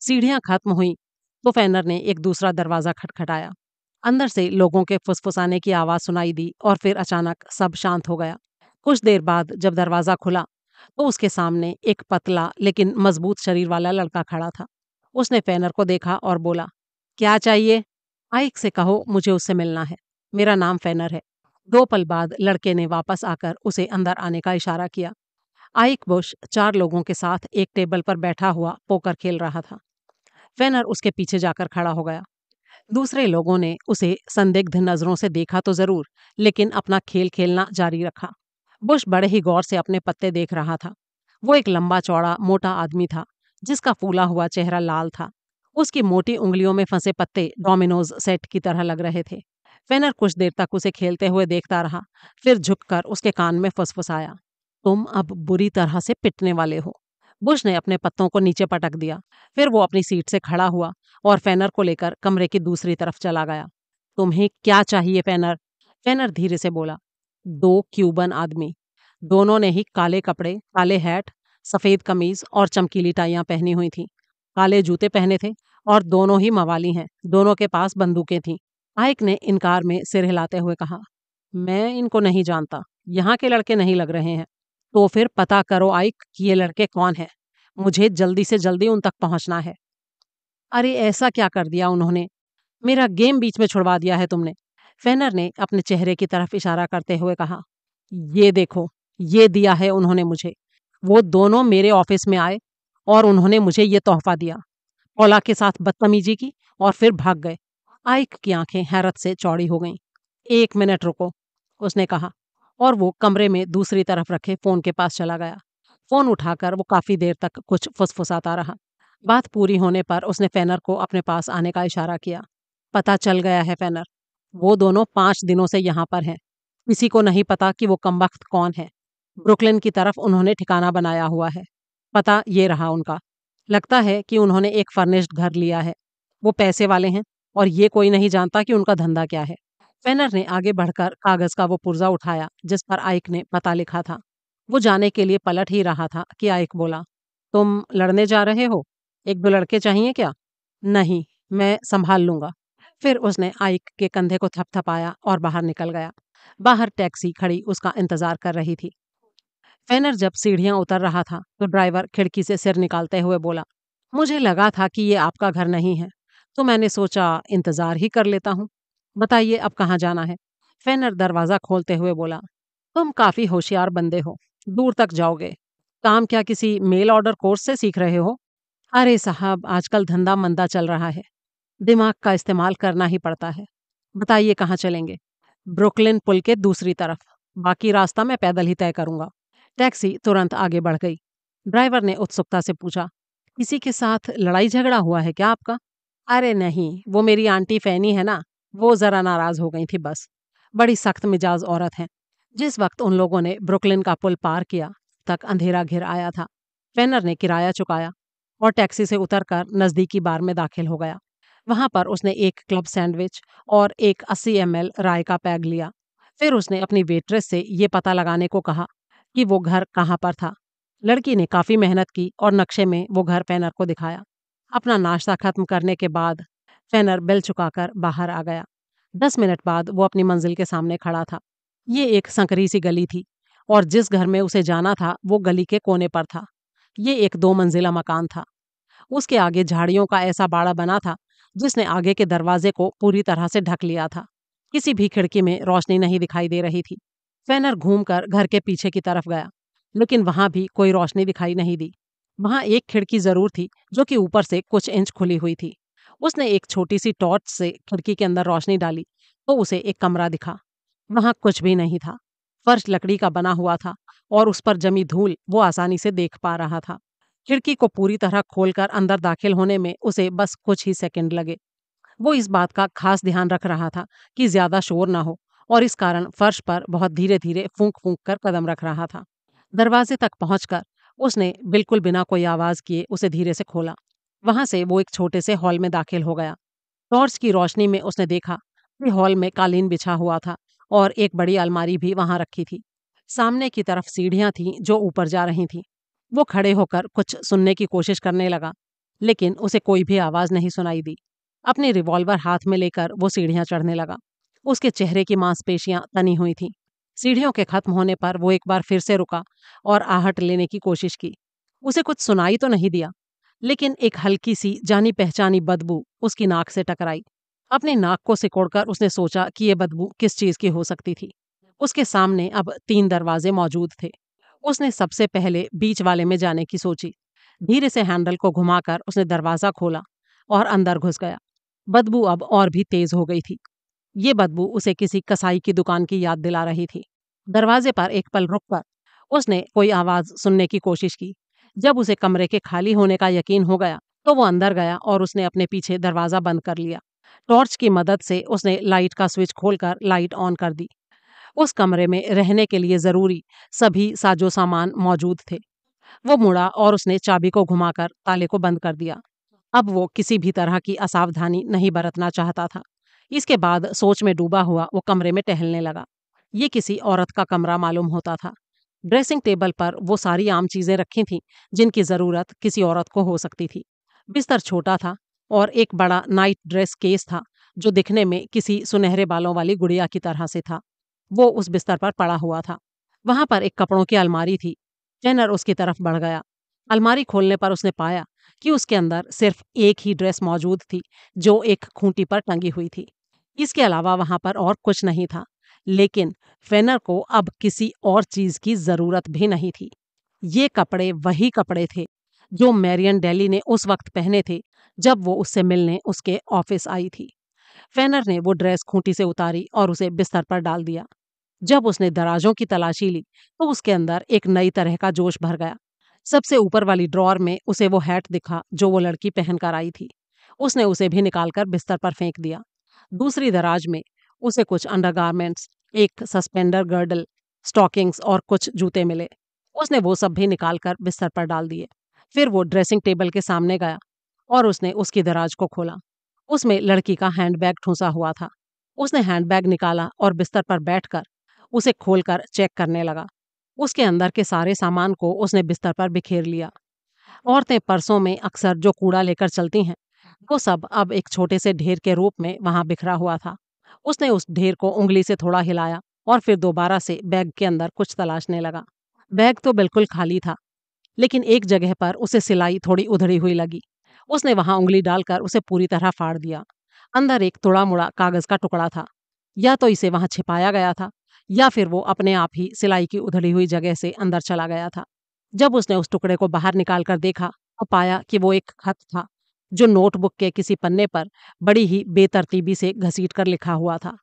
सीढ़ियां खत्म हुई तो फैनर ने एक दूसरा दरवाज़ा खटखटाया अंदर से लोगों के फुसफुसाने की आवाज़ सुनाई दी और फिर अचानक सब शांत हो गया कुछ देर बाद जब दरवाज़ा खुला तो उसके सामने एक पतला लेकिन मजबूत शरीर वाला लड़का खड़ा था उसने फैनर को देखा और बोला क्या चाहिए आइक से कहो मुझे उससे मिलना है मेरा नाम फैनर है दो पल बाद लड़के ने वापस आकर उसे अंदर आने का इशारा किया आइक बुश चार लोगों के साथ एक टेबल पर बैठा हुआ पोकर खेल रहा था वेनर उसके पीछे जाकर खड़ा हो गया दूसरे लोगों ने उसे संदिग्ध नज़रों से देखा तो ज़रूर लेकिन अपना खेल खेलना जारी रखा बुश बड़े ही गौर से अपने पत्ते देख रहा था वो एक लंबा चौड़ा मोटा आदमी था जिसका फूला हुआ चेहरा लाल था उसकी मोटी उंगलियों में फंसे पत्ते डोमिनोज सेट की तरह लग रहे थे वेनर कुछ देर तक उसे खेलते हुए देखता रहा फिर झुककर उसके कान में फुसफुसाया तुम अब बुरी तरह से पिटने वाले हो बुश ने अपने पत्तों को नीचे पटक दिया फिर वो अपनी सीट से खड़ा हुआ और फैनर को लेकर कमरे की दूसरी तरफ चला गया तुम्हें क्या चाहिए फैनर फैनर धीरे से बोला दो क्यूबन आदमी दोनों ने ही काले कपड़े काले हैट सफ़ेद कमीज और चमकीली टाइया पहनी हुई थी काले जूते पहने थे और दोनों ही मवाली हैं दोनों के पास बंदूकें थीं आयक ने इनकार में सिर हिलाते हुए कहा मैं इनको नहीं जानता यहाँ के लड़के नहीं लग रहे हैं तो फिर पता करो आइक कि ये लड़के कौन है मुझे जल्दी से जल्दी उन तक पहुंचना है अरे ऐसा क्या कर दिया उन्होंने मेरा गेम बीच में छुड़वा दिया है तुमने फेनर ने अपने चेहरे की तरफ इशारा करते हुए कहा ये देखो ये दिया है उन्होंने मुझे वो दोनों मेरे ऑफिस में आए और उन्होंने मुझे ये तोहफा दिया ओला के साथ बदतमीजी की और फिर भाग गए आइक की आंखें हैरत से चौड़ी हो गईं एक मिनट रुको उसने कहा और वो कमरे में दूसरी तरफ रखे फ़ोन के पास चला गया फ़ोन उठाकर वो काफ़ी देर तक कुछ फुसफुसाता रहा बात पूरी होने पर उसने फैनर को अपने पास आने का इशारा किया पता चल गया है फैनर वो दोनों पाँच दिनों से यहाँ पर हैं किसी को नहीं पता कि वो कम वक्त कौन है ब्रुकलिन की तरफ उन्होंने ठिकाना बनाया हुआ है पता ये रहा उनका लगता है कि उन्होंने एक फर्निश्ड घर लिया है वो पैसे वाले हैं और ये कोई नहीं जानता कि उनका धंधा क्या है फेनर ने आगे बढ़कर कागज का वो पुर्जा उठाया जिस पर आइक ने पता लिखा था वो जाने के लिए पलट ही रहा था कि आइक बोला तुम लड़ने जा रहे हो एक दो लड़के चाहिए क्या नहीं मैं संभाल लूंगा फिर उसने आइक के कंधे को थपथपाया और बाहर निकल गया बाहर टैक्सी खड़ी उसका इंतजार कर रही थी फेनर जब सीढ़ियां उतर रहा था तो ड्राइवर खिड़की से सिर निकालते हुए बोला मुझे लगा था कि ये आपका घर नहीं है तो मैंने सोचा इंतजार ही कर लेता हूँ बताइए अब कहाँ जाना है फेनर दरवाज़ा खोलते हुए बोला तुम काफ़ी होशियार बंदे हो दूर तक जाओगे काम क्या किसी मेल ऑर्डर कोर्स से सीख रहे हो अरे साहब आजकल धंधा मंदा चल रहा है दिमाग का इस्तेमाल करना ही पड़ता है बताइए कहाँ चलेंगे ब्रुकलिन पुल के दूसरी तरफ बाकी रास्ता मैं पैदल ही तय करूंगा टैक्सी तुरंत आगे बढ़ गई ड्राइवर ने उत्सुकता से पूछा किसी के साथ लड़ाई झगड़ा हुआ है क्या आपका अरे नहीं वो मेरी आंटी फैनी है ना वो ज़रा नाराज़ हो गई थी बस बड़ी सख्त मिजाज औरत हैं जिस वक्त उन लोगों ने ब्रुकलिन का पुल पार किया तक अंधेरा घिर आया था पेनर ने किराया चुकाया और टैक्सी से उतरकर नज़दीकी बार में दाखिल हो गया वहां पर उसने एक क्लब सैंडविच और एक अस्सी एम राय का पैग लिया फिर उसने अपनी वेट्रेस से ये पता लगाने को कहा कि वो घर कहाँ पर था लड़की ने काफ़ी मेहनत की और नक्शे में वो घर पैनर को दिखाया अपना नाश्ता खत्म करने के बाद फेनर बेल चुकाकर बाहर आ गया दस मिनट बाद वो अपनी मंजिल के सामने खड़ा था ये एक संकरी सी गली थी और जिस घर में उसे जाना था वो गली के कोने पर था ये एक दो मंजिला मकान था उसके आगे झाड़ियों का ऐसा बाड़ा बना था जिसने आगे के दरवाजे को पूरी तरह से ढक लिया था किसी भी खिड़की में रोशनी नहीं दिखाई दे रही थी फेनर घूमकर घर के पीछे की तरफ गया लेकिन वहां भी कोई रोशनी दिखाई नहीं दी वहां एक खिड़की जरूर थी जो कि ऊपर से कुछ इंच खुली हुई थी उसने एक छोटी सी टॉर्च से खिड़की के अंदर रोशनी डाली तो उसे एक कमरा दिखा वहां कुछ भी नहीं था फर्श लकड़ी का बना हुआ था और उस पर जमी धूल वो आसानी से देख पा रहा था खिड़की को पूरी तरह खोलकर अंदर दाखिल होने में उसे बस कुछ ही सेकंड लगे वो इस बात का खास ध्यान रख रहा था कि ज्यादा शोर ना हो और इस कारण फर्श पर बहुत धीरे धीरे फूंक फूंक कर कदम रख रहा था दरवाजे तक पहुंचकर उसने बिल्कुल बिना कोई आवाज किए उसे धीरे से खोला वहां से वो एक छोटे से हॉल में दाखिल हो गया टॉर्च की रोशनी में उसने देखा कि हॉल में कालीन बिछा हुआ था और एक बड़ी अलमारी भी वहां रखी थी सामने की तरफ सीढ़ियां थीं जो ऊपर जा रही थीं वो खड़े होकर कुछ सुनने की कोशिश करने लगा लेकिन उसे कोई भी आवाज़ नहीं सुनाई दी अपनी रिवॉल्वर हाथ में लेकर वो सीढ़ियां चढ़ने लगा उसके चेहरे की मांसपेशियां तनी हुई थीं सीढ़ियों के खत्म होने पर वो एक बार फिर से रुका और आहट लेने की कोशिश की उसे कुछ सुनाई तो नहीं दिया लेकिन एक हल्की सी जानी पहचानी बदबू उसकी नाक से टकराई अपने नाक को सिकोड़कर उसने सोचा कि यह बदबू किस चीज की हो सकती थी उसके सामने अब तीन दरवाजे मौजूद थे उसने सबसे पहले बीच वाले में जाने की सोची धीरे से हैंडल को घुमाकर उसने दरवाजा खोला और अंदर घुस गया बदबू अब और भी तेज हो गई थी ये बदबू उसे किसी कसाई की दुकान की याद दिला रही थी दरवाजे पर एक पल रुक कर उसने कोई आवाज सुनने की कोशिश की जब उसे कमरे के खाली होने का यकीन हो गया तो वो अंदर गया और उसने अपने पीछे दरवाज़ा बंद कर लिया टॉर्च की मदद से उसने लाइट का स्विच खोलकर लाइट ऑन कर दी उस कमरे में रहने के लिए ज़रूरी सभी साजो सामान मौजूद थे वो मुड़ा और उसने चाबी को घुमाकर ताले को बंद कर दिया अब वो किसी भी तरह की असावधानी नहीं बरतना चाहता था इसके बाद सोच में डूबा हुआ वो कमरे में टहलने लगा ये किसी औरत का कमरा मालूम होता था ड्रेसिंग टेबल पर वो सारी आम चीज़ें रखी थीं जिनकी ज़रूरत किसी औरत को हो सकती थी बिस्तर छोटा था और एक बड़ा नाइट ड्रेस केस था जो दिखने में किसी सुनहरे बालों वाली गुड़िया की तरह से था वो उस बिस्तर पर पड़ा हुआ था वहां पर एक कपड़ों की अलमारी थी जेनर उसकी तरफ बढ़ गया अलमारी खोलने पर उसने पाया कि उसके अंदर सिर्फ एक ही ड्रेस मौजूद थी जो एक खूंटी पर टंगी हुई थी इसके अलावा वहां पर और कुछ नहीं था लेकिन फेनर को अब किसी और चीज की जरूरत भी नहीं थी ये कपड़े वही कपड़े थे जो मैरियन डेली ने उस वक्त पहने थे जब वो उससे मिलने उसके ऑफिस आई थी फेनर ने वो ड्रेस खूंटी से उतारी और उसे बिस्तर पर डाल दिया जब उसने दराजों की तलाशी ली तो उसके अंदर एक नई तरह का जोश भर गया सबसे ऊपर वाली ड्रॉर में उसे वो हैट दिखा जो वो लड़की पहनकर आई थी उसने उसे भी निकालकर बिस्तर पर फेंक दिया दूसरी दराज में उसे कुछ अंडरगारमेंट्स एक सस्पेंडर गर्डल स्टॉकिंग्स और कुछ जूते मिले उसने वो सब भी निकाल कर बिस्तर पर डाल दिए फिर वो ड्रेसिंग टेबल के सामने गया और उसने उसकी दराज को खोला उसमें लड़की का हैंडबैग ठूंसा हुआ था उसने हैंडबैग निकाला और बिस्तर पर बैठकर उसे खोलकर चेक करने लगा उसके अंदर के सारे सामान को उसने बिस्तर पर बिखेर लिया औरतें परसों में अक्सर जो कूड़ा लेकर चलती हैं वो सब अब एक छोटे से ढेर के रूप में वहां बिखरा हुआ था उसने उस ढेर को उंगली से थोड़ा हिलाया और फिर दोबारा से बैग के अंदर कुछ तलाशने लगा बैग तो बिल्कुल खाली था लेकिन एक जगह पर उसे सिलाई थोड़ी उधड़ी हुई लगी उसने वहां उंगली डालकर उसे पूरी तरह फाड़ दिया अंदर एक तुड़ा मुड़ा कागज का टुकड़ा था या तो इसे वहां छिपाया गया था या फिर वो अपने आप ही सिलाई की उधड़ी हुई जगह से अंदर चला गया था जब उसने उस टुकड़े को बाहर निकाल कर देखा तो पाया कि वो एक खत था जो नोटबुक के किसी पन्ने पर बड़ी ही बेतरतीबी से घसीट कर लिखा हुआ था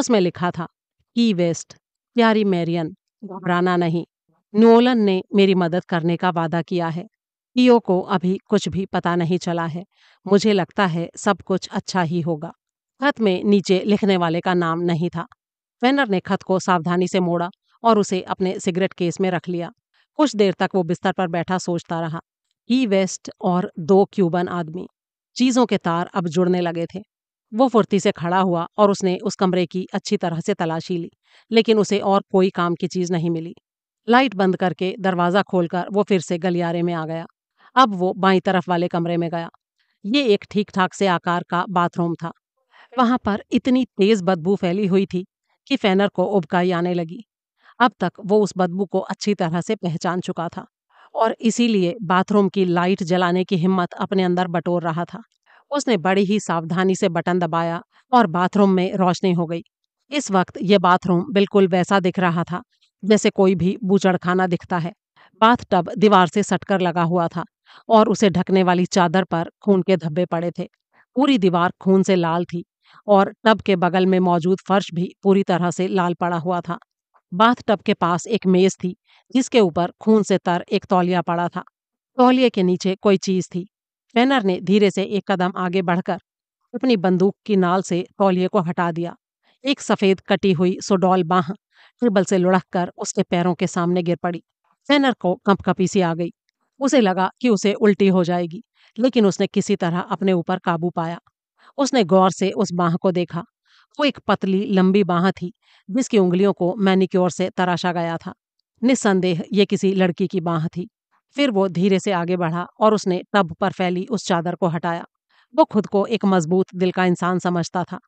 उसमें लिखा था की वेस्ट प्यारी मैरियन घबराना नहीं न्यूलन ने मेरी मदद करने का वादा किया है पीओ को अभी कुछ भी पता नहीं चला है मुझे लगता है सब कुछ अच्छा ही होगा खत में नीचे लिखने वाले का नाम नहीं था वेनर ने खत को सावधानी से मोड़ा और उसे अपने सिगरेट केस में रख लिया कुछ देर तक वो बिस्तर पर बैठा सोचता रहा ही वेस्ट और दो क्यूबन आदमी चीज़ों के तार अब जुड़ने लगे थे वो फुर्ती से खड़ा हुआ और उसने उस कमरे की अच्छी तरह से तलाशी ली लेकिन उसे और कोई काम की चीज़ नहीं मिली लाइट बंद करके दरवाज़ा खोलकर वो फिर से गलियारे में आ गया अब वो बाई तरफ वाले कमरे में गया ये एक ठीक ठाक से आकार का बाथरूम था वहाँ पर इतनी तेज़ बदबू फैली हुई थी कि फैनर को उबकाई आने लगी अब तक वो उस बदबू को अच्छी तरह से पहचान चुका था और इसीलिए बाथरूम की लाइट जलाने की हिम्मत अपने अंदर बटोर रहा था उसने बड़ी ही सावधानी से बटन दबाया और बाथरूम में रोशनी हो गई इस वक्त यह बाथरूम बिल्कुल वैसा दिख रहा था जैसे कोई भी बूचड़खाना दिखता है बाथ टब दीवार से सटकर लगा हुआ था और उसे ढकने वाली चादर पर खून के धब्बे पड़े थे पूरी दीवार खून से लाल थी और टब के बगल में मौजूद फर्श भी पूरी तरह से लाल पड़ा हुआ था बाथ टब के पास एक मेज थी जिसके ऊपर खून से तर एक तौलिया पड़ा था तौलिए के नीचे कोई चीज थी फेनर ने धीरे से एक कदम आगे बढ़कर अपनी बंदूक की नाल से तौलिए को हटा दिया एक सफेद कटी हुई सुडौल बाह ट्रिबल से लुढ़क कर उसके पैरों के सामने गिर पड़ी फेनर को कपी सी आ गई उसे लगा कि उसे उल्टी हो जाएगी लेकिन उसने किसी तरह अपने ऊपर काबू पाया उसने गौर से उस बाह को देखा वो एक पतली लंबी बाह थी जिसकी उंगलियों को मैनिक्योर से तराशा गया था निस्संदेह ये किसी लड़की की बाह थी फिर वो धीरे से आगे बढ़ा और उसने तब पर फैली उस चादर को हटाया वो खुद को एक मजबूत दिल का इंसान समझता था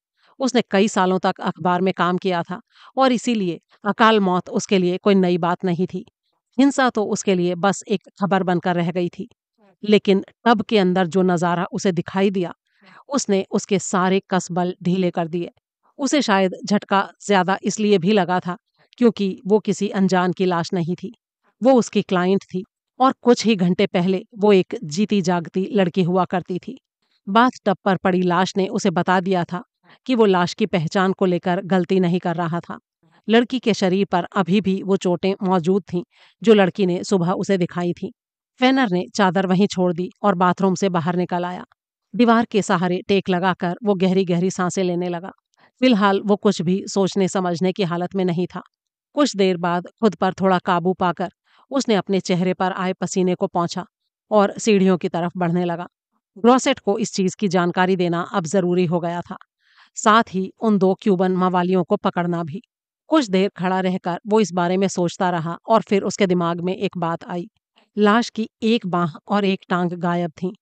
उसने कई सालों तक अखबार में काम किया था और इसीलिए अकाल मौत उसके लिए कोई नई बात नहीं थी हिंसा तो उसके लिए बस एक खबर बनकर रह गई थी लेकिन टब के अंदर जो नज़ारा उसे दिखाई दिया उसने उसके सारे कसबल ढीले कर दिए उसे शायद झटका ज्यादा इसलिए भी लगा था क्योंकि वो किसी अनजान की लाश नहीं थी वो उसकी क्लाइंट थी और कुछ ही घंटे पहले वो एक जीती जागती लड़की हुआ करती थी बाथ टप पर पड़ी लाश ने उसे बता दिया था कि वो लाश की पहचान को लेकर गलती नहीं कर रहा था लड़की के शरीर पर अभी भी वो चोटें मौजूद थीं जो लड़की ने सुबह उसे दिखाई थी फेनर ने चादर वहीं छोड़ दी और बाथरूम से बाहर निकल आया दीवार के सहारे टेक लगाकर वो गहरी गहरी सांसें लेने लगा फिलहाल वो कुछ भी सोचने समझने की हालत में नहीं था कुछ देर बाद खुद पर थोड़ा काबू पाकर उसने अपने चेहरे पर आए पसीने को पहुंचा और सीढ़ियों की तरफ बढ़ने लगा ग्रोसेट को इस चीज की जानकारी देना अब जरूरी हो गया था साथ ही उन दो क्यूबन मवालियों को पकड़ना भी कुछ देर खड़ा रहकर वो इस बारे में सोचता रहा और फिर उसके दिमाग में एक बात आई लाश की एक बाह और एक टांग गायब थी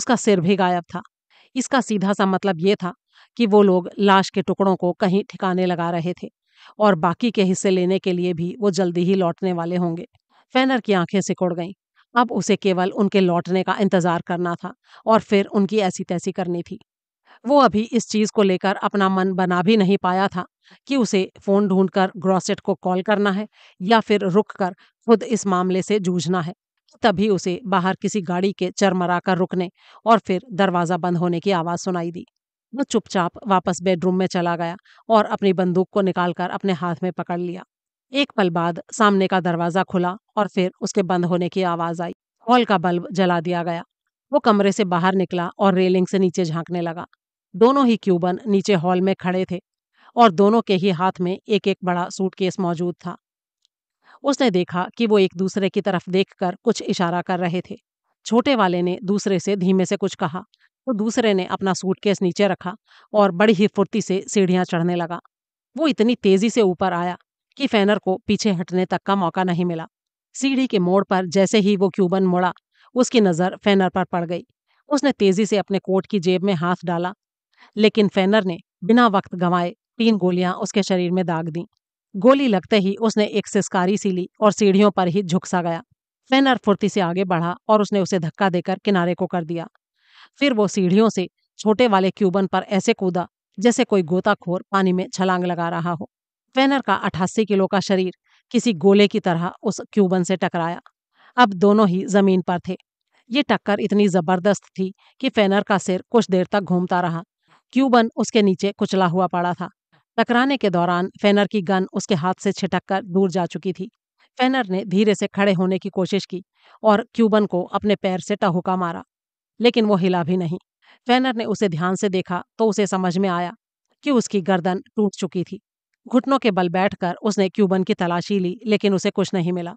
उसका सिर भी गायब था इसका सीधा सा मतलब ये था कि वो लोग लाश के टुकड़ों को कहीं ठिकाने लगा रहे थे और बाकी के हिस्से लेने के लिए भी वो जल्दी ही लौटने वाले होंगे फैनर की आंखें सिकुड़ गईं अब उसे केवल उनके लौटने का इंतजार करना था और फिर उनकी ऐसी तैसी करनी थी वो अभी इस चीज को लेकर अपना मन बना भी नहीं पाया था कि उसे फोन ढूंढकर ग्रॉसेट को कॉल करना है या फिर रुककर खुद इस मामले से जूझना है तभी उसे बाहर किसी गाड़ी के चरमरा कर रुकने और फिर दरवाजा बंद होने की आवाज सुनाई दी वो चुपचाप वापस बेडरूम में चला गया और अपनी बंदूक को निकालकर अपने हाथ में पकड़ लिया एक पल बाद सामने का दरवाजा खुला और फिर उसके बंद होने की आवाज आई हॉल का बल्ब जला दिया गया वो कमरे से बाहर निकला और रेलिंग से नीचे झांकने लगा दोनों ही क्यूबन नीचे हॉल में खड़े थे और दोनों के ही हाथ में एक एक बड़ा सूटकेस मौजूद था उसने देखा कि वो एक दूसरे की तरफ देखकर कुछ इशारा कर रहे थे छोटे वाले ने दूसरे से धीमे से कुछ कहा तो दूसरे ने अपना सूटकेस नीचे रखा और बड़ी ही फुर्ती से सीढ़ियाँ चढ़ने लगा वो इतनी तेजी से ऊपर आया कि फैनर को पीछे हटने तक का मौका नहीं मिला सीढ़ी के मोड़ पर जैसे ही वो क्यूबन मुड़ा उसकी नज़र फैनर पर पड़ गई उसने तेजी से अपने कोट की जेब में हाथ डाला लेकिन फैनर ने बिना वक्त गंवाए तीन गोलियां उसके शरीर में दाग दी गोली लगते ही उसने एक सिस्कारी सी ली और सीढ़ियों पर ही झुकसा गया फैनर फुर्ती से आगे बढ़ा और उसने उसे धक्का देकर किनारे को कर दिया फिर वो सीढ़ियों से छोटे वाले क्यूबन पर ऐसे कूदा जैसे कोई गोताखोर पानी में छलांग लगा रहा हो वेनर का अठासी किलो का शरीर किसी गोले की तरह उस क्यूबन से टकराया अब दोनों ही जमीन पर थे ये टक्कर इतनी जबरदस्त थी कि फेनर का सिर कुछ देर तक घूमता रहा क्यूबन उसके नीचे कुचला हुआ पड़ा था टकराने के दौरान फेनर की गन उसके हाथ से छिटक कर दूर जा चुकी थी फेनर ने धीरे से खड़े होने की कोशिश की और क्यूबन को अपने पैर से टहुका मारा लेकिन वो हिला भी नहीं वैनर ने उसे ध्यान से देखा तो उसे समझ में आया कि उसकी गर्दन टूट चुकी थी घुटनों के बल बैठकर उसने क्यूबन की तलाशी ली लेकिन उसे कुछ नहीं मिला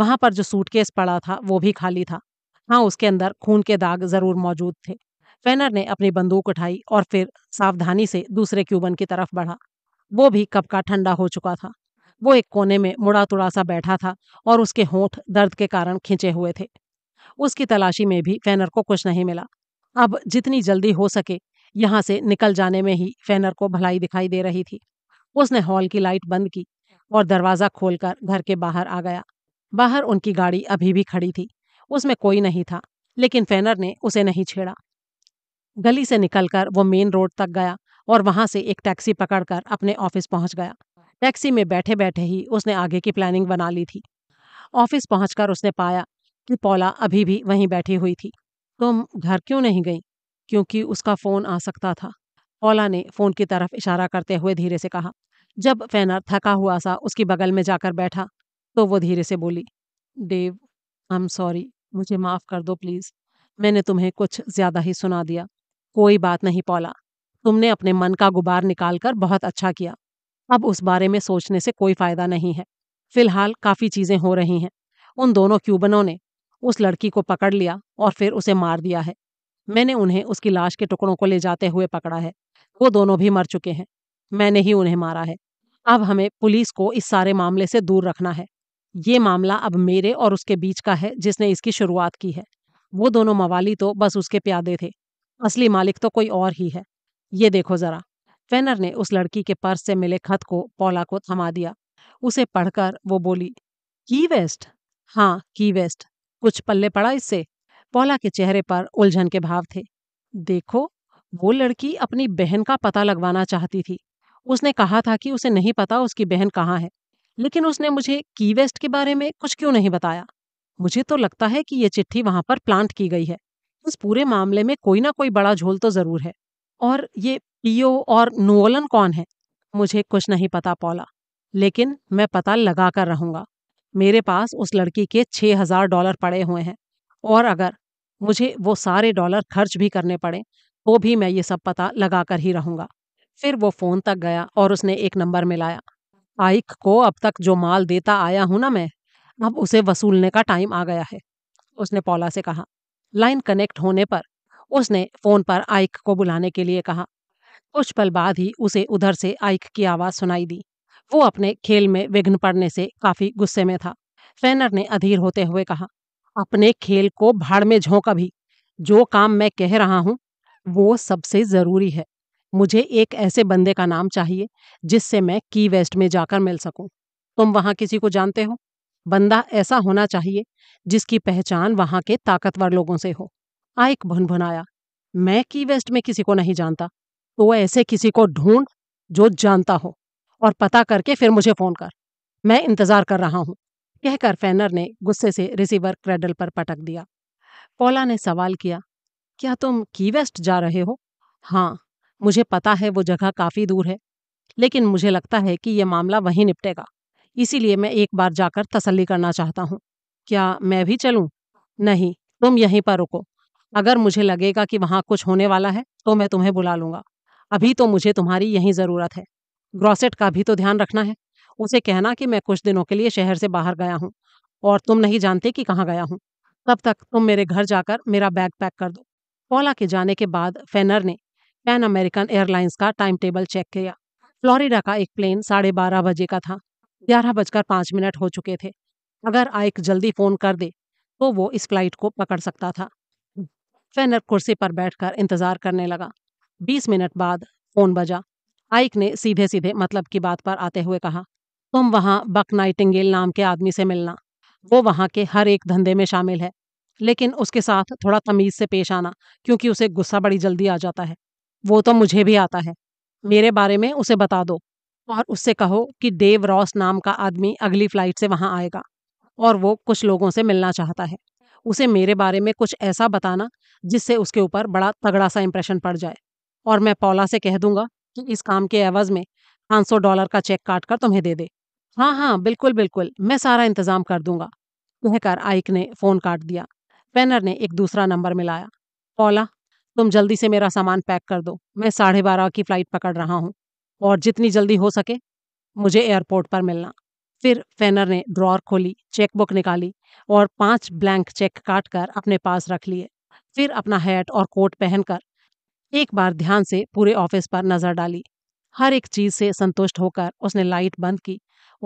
वहां पर जो सूटकेस पड़ा था वो भी खाली था हाँ उसके अंदर खून के दाग जरूर मौजूद थे वैनर ने अपनी बंदूक उठाई और फिर सावधानी से दूसरे क्यूबन की तरफ बढ़ा वो भी कप का ठंडा हो चुका था वो एक कोने में मुड़ा तुड़ा सा बैठा था और उसके होंठ दर्द के कारण खींचे हुए थे उसकी तलाशी में भी फैनर को कुछ नहीं मिला अब जितनी जल्दी हो सके यहाँ से निकल जाने में ही फैनर को भलाई दिखाई दे रही थी उसने हॉल की लाइट बंद की और दरवाज़ा खोलकर घर के बाहर आ गया बाहर उनकी गाड़ी अभी भी खड़ी थी उसमें कोई नहीं था लेकिन फैनर ने उसे नहीं छेड़ा गली से निकलकर वो मेन रोड तक गया और वहाँ से एक टैक्सी पकड़कर अपने ऑफिस पहुँच गया टैक्सी में बैठे बैठे ही उसने आगे की प्लानिंग बना ली थी ऑफिस पहुंचकर उसने पाया कि पौला अभी भी वहीं बैठी हुई थी तुम घर क्यों नहीं गई क्योंकि उसका फ़ोन आ सकता था पौला ने फ़ोन की तरफ इशारा करते हुए धीरे से कहा जब फैनर थका हुआ सा उसकी बगल में जाकर बैठा तो वो धीरे से बोली डेव आई एम सॉरी मुझे माफ़ कर दो प्लीज़ मैंने तुम्हें कुछ ज़्यादा ही सुना दिया कोई बात नहीं पौला तुमने अपने मन का गुबार निकाल कर बहुत अच्छा किया अब उस बारे में सोचने से कोई फ़ायदा नहीं है फिलहाल काफ़ी चीज़ें हो रही हैं उन दोनों क्यूबनों ने उस लड़की को पकड़ लिया और फिर उसे मार दिया है मैंने उन्हें उसकी लाश के टुकड़ों को ले जाते हुए पकड़ा है वो दोनों भी मर चुके हैं मैंने ही उन्हें मारा है अब हमें पुलिस को इस सारे मामले से दूर रखना है ये मामला अब मेरे और उसके बीच का है जिसने इसकी शुरुआत की है वो दोनों मवाली तो बस उसके प्यादे थे असली मालिक तो कोई और ही है ये देखो जरा फेनर ने उस लड़की के पर्स से मिले खत को पौला को थमा दिया उसे पढ़कर वो बोली की वेस्ट हाँ की वेस्ट कुछ पल्ले पड़ा इससे पौला के चेहरे पर उलझन के भाव थे देखो वो लड़की अपनी बहन का पता लगवाना चाहती थी उसने कहा था कि उसे नहीं पता उसकी बहन कहाँ है लेकिन उसने मुझे की वेस्ट के बारे में कुछ क्यों नहीं बताया मुझे तो लगता है कि ये चिट्ठी वहां पर प्लांट की गई है इस पूरे मामले में कोई ना कोई बड़ा झोल तो जरूर है और ये पीओ और नोलन कौन है मुझे कुछ नहीं पता पौला लेकिन मैं पता लगा कर रहूंगा मेरे पास उस लड़की के छः हज़ार डॉलर पड़े हुए हैं और अगर मुझे वो सारे डॉलर खर्च भी करने पड़े तो भी मैं ये सब पता लगा कर ही रहूँगा फिर वो फ़ोन तक गया और उसने एक नंबर मिलाया आइक को अब तक जो माल देता आया हूँ ना मैं अब उसे वसूलने का टाइम आ गया है उसने पौला से कहा लाइन कनेक्ट होने पर उसने फ़ोन पर आइक को बुलाने के लिए कहा कुछ पल बाद ही उसे उधर से आइक की आवाज़ सुनाई दी वो अपने खेल में विघ्न पड़ने से काफी गुस्से में था फेनर ने अधीर होते हुए कहा अपने खेल को भाड़ में झोंक भी जो काम मैं कह रहा हूं वो सबसे जरूरी है मुझे एक ऐसे बंदे का नाम चाहिए जिससे मैं की वेस्ट में जाकर मिल सकूं तुम वहां किसी को जानते हो बंदा ऐसा होना चाहिए जिसकी पहचान वहां के ताकतवर लोगों से हो आइक भुनभुनाया मैं की वेस्ट में किसी को नहीं जानता तो ऐसे किसी को ढूंढ जो जानता हो और पता करके फिर मुझे फ़ोन कर मैं इंतज़ार कर रहा हूँ कहकर फैनर ने गुस्से से रिसीवर क्रेडल पर पटक दिया पोला ने सवाल किया क्या तुम की वेस्ट जा रहे हो हाँ मुझे पता है वो जगह काफ़ी दूर है लेकिन मुझे लगता है कि ये मामला वहीं निपटेगा इसीलिए मैं एक बार जाकर तसल्ली करना चाहता हूँ क्या मैं भी चलूँ नहीं तुम यहीं पर रुको अगर मुझे लगेगा कि वहाँ कुछ होने वाला है तो मैं तुम्हें बुला लूँगा अभी तो मुझे तुम्हारी यहीं ज़रूरत है ग्रॉसेट का भी तो ध्यान रखना है उसे कहना कि मैं कुछ दिनों के लिए शहर से बाहर गया हूँ और तुम नहीं जानते कि कहाँ गया हूँ तब तक तुम मेरे घर जाकर मेरा बैग पैक कर दो पौला के जाने के बाद फेनर ने पैन अमेरिकन एयरलाइंस का टाइम टेबल चेक किया फ्लोरिडा का एक प्लेन साढ़े बारह बजे का था ग्यारह बजकर पाँच मिनट हो चुके थे अगर आइक जल्दी फ़ोन कर दे तो वो इस फ्लाइट को पकड़ सकता था फेनर कुर्सी पर बैठकर इंतज़ार करने लगा बीस मिनट बाद फ़ोन बजा आइक ने सीधे सीधे मतलब की बात पर आते हुए कहा तुम वहाँ बक नाइटिंगेल नाम के आदमी से मिलना वो वहाँ के हर एक धंधे में शामिल है लेकिन उसके साथ थोड़ा तमीज़ से पेश आना क्योंकि उसे गुस्सा बड़ी जल्दी आ जाता है वो तो मुझे भी आता है मेरे बारे में उसे बता दो और उससे कहो कि डेव रॉस नाम का आदमी अगली फ्लाइट से वहाँ आएगा और वो कुछ लोगों से मिलना चाहता है उसे मेरे बारे में कुछ ऐसा बताना जिससे उसके ऊपर बड़ा तगड़ा सा इम्प्रेशन पड़ जाए और मैं पौला से कह दूंगा कि इस काम के एवज में सौ डॉलर का चेक काट कर तुम्हें दे दे हाँ हाँ बिल्कुल बिल्कुल मैं सारा इंतजाम कर दूंगा कहकर आइक ने फोन काट दिया पेनर ने एक दूसरा नंबर मिलाया पौला तुम जल्दी से मेरा सामान पैक कर दो मैं साढ़े बारह की फ्लाइट पकड़ रहा हूँ और जितनी जल्दी हो सके मुझे एयरपोर्ट पर मिलना फिर फेनर ने ड्रॉर खोली चेकबुक निकाली और पांच ब्लैंक चेक काट कर अपने पास रख लिए फिर अपना हैट और कोट पहनकर एक बार ध्यान से पूरे ऑफिस पर नजर डाली हर एक चीज से संतुष्ट होकर उसने लाइट बंद की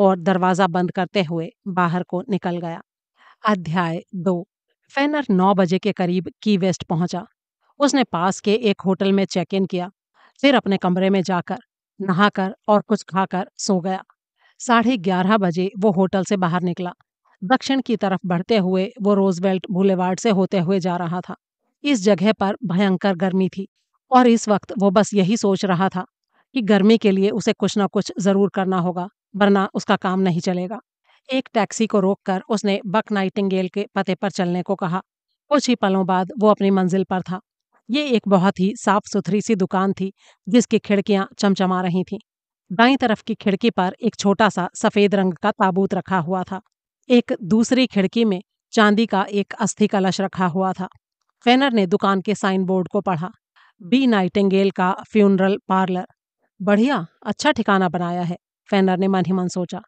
और दरवाजा बंद करते हुए बाहर को निकल गया अध्याय दो फैनर नौ बजे के करीब की वेस्ट पहुंचा उसने पास के एक होटल में चेक इन किया फिर अपने कमरे में जाकर नहाकर और कुछ खाकर सो गया साढ़े ग्यारह बजे वो होटल से बाहर निकला दक्षिण की तरफ बढ़ते हुए वो रोजवेल्ट बुलेवार्ड से होते हुए जा रहा था इस जगह पर भयंकर गर्मी थी और इस वक्त वो बस यही सोच रहा था कि गर्मी के लिए उसे कुछ ना कुछ ज़रूर करना होगा वरना उसका काम नहीं चलेगा एक टैक्सी को रोककर उसने बक नाइटिंगेल के पते पर चलने को कहा कुछ ही पलों बाद वो अपनी मंजिल पर था ये एक बहुत ही साफ सुथरी सी दुकान थी जिसकी खिड़कियां चमचमा रही थीं दाई तरफ की खिड़की पर एक छोटा सा सफ़ेद रंग का ताबूत रखा हुआ था एक दूसरी खिड़की में चांदी का एक अस्थि कलश रखा हुआ था फेनर ने दुकान के साइन बोर्ड को पढ़ा बी नाइटेंगेल का फ्यूनरल पार्लर बढ़िया अच्छा ठिकाना बनाया है फैनर ने मन ही मन सोचा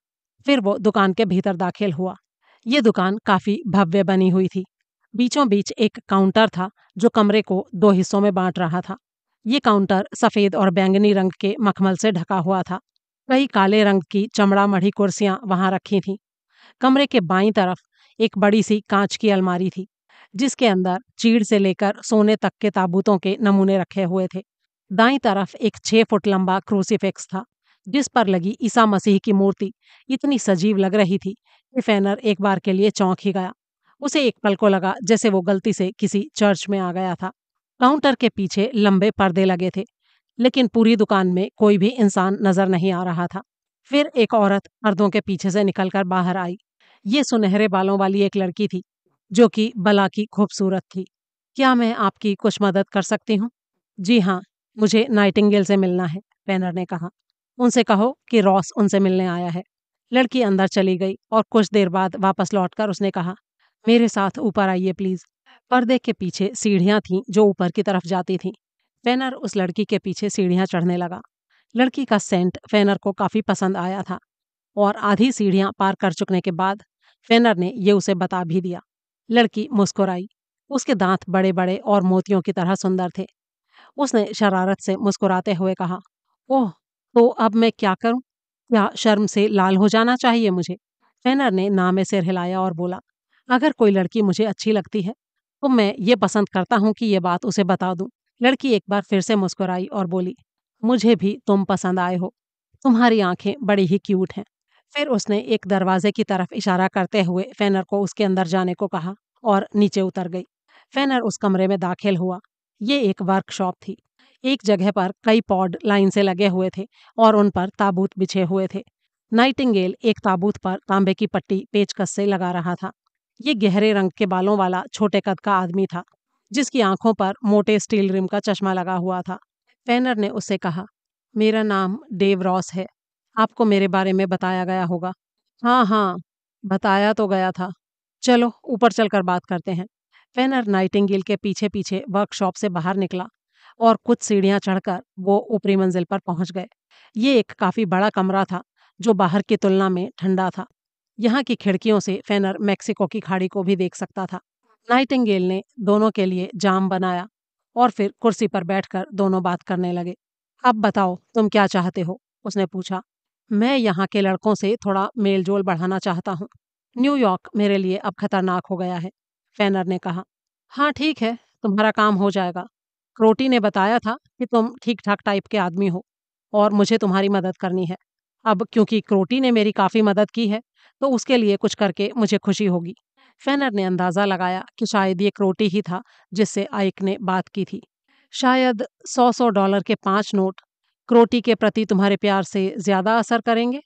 फिर वो दुकान के भीतर दाखिल हुआ ये दुकान काफी भव्य बनी हुई थी बीचों बीच एक काउंटर था जो कमरे को दो हिस्सों में बांट रहा था ये काउंटर सफ़ेद और बैंगनी रंग के मखमल से ढका हुआ था कई काले रंग की चमड़ा मढ़ी कुर्सियां वहां रखी थीं कमरे के बाईं तरफ एक बड़ी सी कांच की अलमारी थी जिसके अंदर चीड़ से लेकर सोने तक के ताबूतों के नमूने रखे हुए थे दाई तरफ एक छह फुट लंबा क्रूसीफिक्स था जिस पर लगी ईसा मसीह की मूर्ति इतनी सजीव लग रही थी कि फैनर एक बार के लिए चौंक ही गया उसे एक पल को लगा जैसे वो गलती से किसी चर्च में आ गया था काउंटर के पीछे लंबे पर्दे लगे थे लेकिन पूरी दुकान में कोई भी इंसान नजर नहीं आ रहा था फिर एक औरत पर्दों के पीछे से निकलकर बाहर आई ये सुनहरे बालों वाली एक लड़की थी जो कि बला की खूबसूरत थी क्या मैं आपकी कुछ मदद कर सकती हूँ जी हाँ मुझे नाइटिंगेल से मिलना है पैनर ने कहा उनसे कहो कि रॉस उनसे मिलने आया है लड़की अंदर चली गई और कुछ देर बाद वापस लौटकर उसने कहा मेरे साथ ऊपर आइए प्लीज़ पर्दे के पीछे सीढ़ियाँ थीं जो ऊपर की तरफ जाती थीं फैनर उस लड़की के पीछे सीढ़ियाँ चढ़ने लगा लड़की का सेंट फैनर को काफ़ी पसंद आया था और आधी सीढ़ियाँ पार कर चुकने के बाद फैनर ने ये उसे बता भी दिया लड़की मुस्कुराई उसके दांत बड़े बड़े और मोतियों की तरह सुंदर थे उसने शरारत से मुस्कुराते हुए कहा ओह तो अब मैं क्या करूं क्या शर्म से लाल हो जाना चाहिए मुझे फैनर ने नामे सिर हिलाया और बोला अगर कोई लड़की मुझे अच्छी लगती है तो मैं ये पसंद करता हूं कि ये बात उसे बता दूं लड़की एक बार फिर से मुस्कुराई और बोली मुझे भी तुम पसंद आए हो तुम्हारी आंखें बड़ी ही क्यूट हैं फिर उसने एक दरवाजे की तरफ इशारा करते हुए फैनर को उसके अंदर जाने को कहा और नीचे उतर गई फैनर उस कमरे में दाखिल हुआ ये एक वर्कशॉप थी एक जगह पर कई पॉड लाइन से लगे हुए थे और उन पर ताबूत बिछे हुए थे नाइटिंगेल एक ताबूत पर तांबे की पट्टी पेचकस से लगा रहा था ये गहरे रंग के बालों वाला छोटे कद का आदमी था जिसकी आंखों पर मोटे स्टील रिम का चश्मा लगा हुआ था फैनर ने उससे कहा मेरा नाम डेव रॉस है आपको मेरे बारे में बताया गया होगा हाँ हाँ बताया तो गया था चलो ऊपर चलकर बात करते हैं फेनर नाइटिंगेल के पीछे पीछे वर्कशॉप से बाहर निकला और कुछ सीढ़ियाँ चढ़कर वो ऊपरी मंजिल पर पहुंच गए ये एक काफ़ी बड़ा कमरा था जो बाहर की तुलना में ठंडा था यहाँ की खिड़कियों से फेनर मैक्सिको की खाड़ी को भी देख सकता था नाइटिंगेल ने दोनों के लिए जाम बनाया और फिर कुर्सी पर बैठकर दोनों बात करने लगे अब बताओ तुम क्या चाहते हो उसने पूछा मैं यहाँ के लड़कों से थोड़ा मेल जोल बढ़ाना चाहता हूँ न्यूयॉर्क मेरे लिए अब खतरनाक हो गया है फैनर ने कहा हाँ ठीक है तुम्हारा काम हो जाएगा क्रोटी ने बताया था कि तुम ठीक ठाक टाइप के आदमी हो और मुझे तुम्हारी मदद करनी है अब क्योंकि क्रोटी ने मेरी काफ़ी मदद की है तो उसके लिए कुछ करके मुझे खुशी होगी फैनर ने अंदाज़ा लगाया कि शायद ये क्रोटी ही था जिससे आइक ने बात की थी शायद सौ सौ डॉलर के पाँच नोट क्रोटी के प्रति तुम्हारे प्यार से ज्यादा असर करेंगे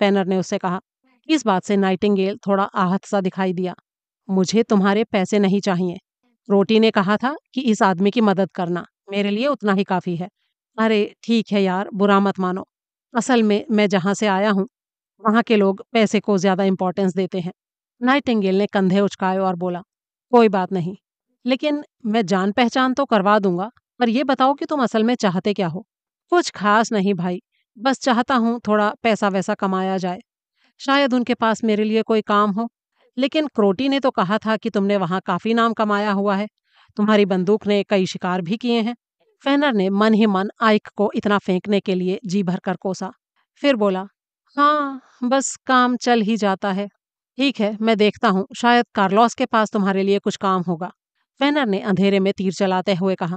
पैनर ने उससे कहा इस बात से नाइटिंगेल थोड़ा आहत सा दिखाई दिया मुझे तुम्हारे पैसे नहीं चाहिए रोटी ने कहा था कि इस आदमी की मदद करना मेरे लिए उतना ही काफ़ी है अरे ठीक है यार बुरा मत मानो असल में मैं जहां से आया हूँ वहां के लोग पैसे को ज़्यादा इंपॉर्टेंस देते हैं नाइटिंगेल ने कंधे उचकाए और बोला कोई बात नहीं लेकिन मैं जान पहचान तो करवा दूंगा पर यह बताओ कि तुम असल में चाहते क्या हो कुछ खास नहीं भाई बस चाहता हूँ थोड़ा पैसा वैसा कमाया जाए शायद उनके पास मेरे लिए कोई काम हो लेकिन क्रोटी ने तो कहा था कि तुमने वहां काफी नाम कमाया हुआ है तुम्हारी बंदूक ने कई शिकार भी किए हैं फैनर ने मन ही मन आइक को इतना फेंकने के लिए जी भर कर कोसा फिर बोला हाँ बस काम चल ही जाता है ठीक है मैं देखता हूँ शायद कार्लोस के पास तुम्हारे लिए कुछ काम होगा फैनर ने अंधेरे में तीर चलाते हुए कहा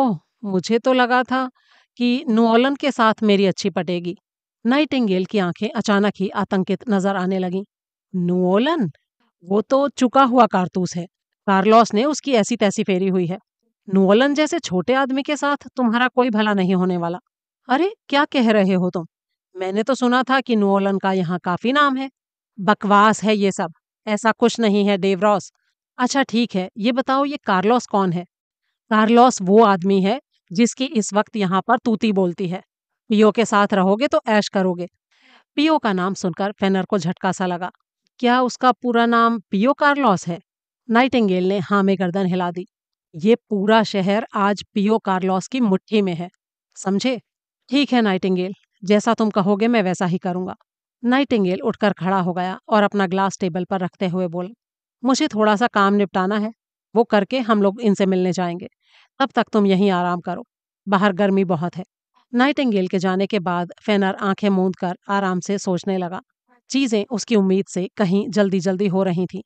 ओह मुझे तो लगा था कि नुओलन के साथ मेरी अच्छी पटेगी नाइटिंगेल की आंखें अचानक ही आतंकित नजर आने लगीं नुओलन वो तो चुका हुआ कारतूस है कार्लोस ने उसकी ऐसी तैसी फेरी हुई है नुओलन जैसे छोटे आदमी के साथ तुम्हारा कोई भला नहीं होने वाला अरे क्या कह रहे हो तुम मैंने तो सुना था कि नुओलन का यहाँ काफी नाम है बकवास है ये सब ऐसा कुछ नहीं है डेवरॉस अच्छा ठीक है ये बताओ ये कार्लोस कौन है कार्लोस वो आदमी है जिसकी इस वक्त यहाँ पर तूती बोलती है पीओ के साथ रहोगे तो ऐश करोगे पीओ का नाम सुनकर फेनर को झटका सा लगा क्या उसका पूरा नाम पीओ कार्लॉस है नाइटिंगेल ने हाँ में गर्दन हिला दी ये पूरा शहर आज पीओ कार्लॉस की मुट्ठी में है समझे ठीक है नाइटिंगेल जैसा तुम कहोगे मैं वैसा ही करूँगा नाइटिंगेल उठकर खड़ा हो गया और अपना ग्लास टेबल पर रखते हुए बोला मुझे थोड़ा सा काम निपटाना है वो करके हम लोग इनसे मिलने जाएंगे अब तक तुम यहीं आराम करो बाहर गर्मी बहुत है नाइटिंगेल के जाने के बाद फेनर आंखें मूंद कर आराम से सोचने लगा चीज़ें उसकी उम्मीद से कहीं जल्दी जल्दी हो रही थी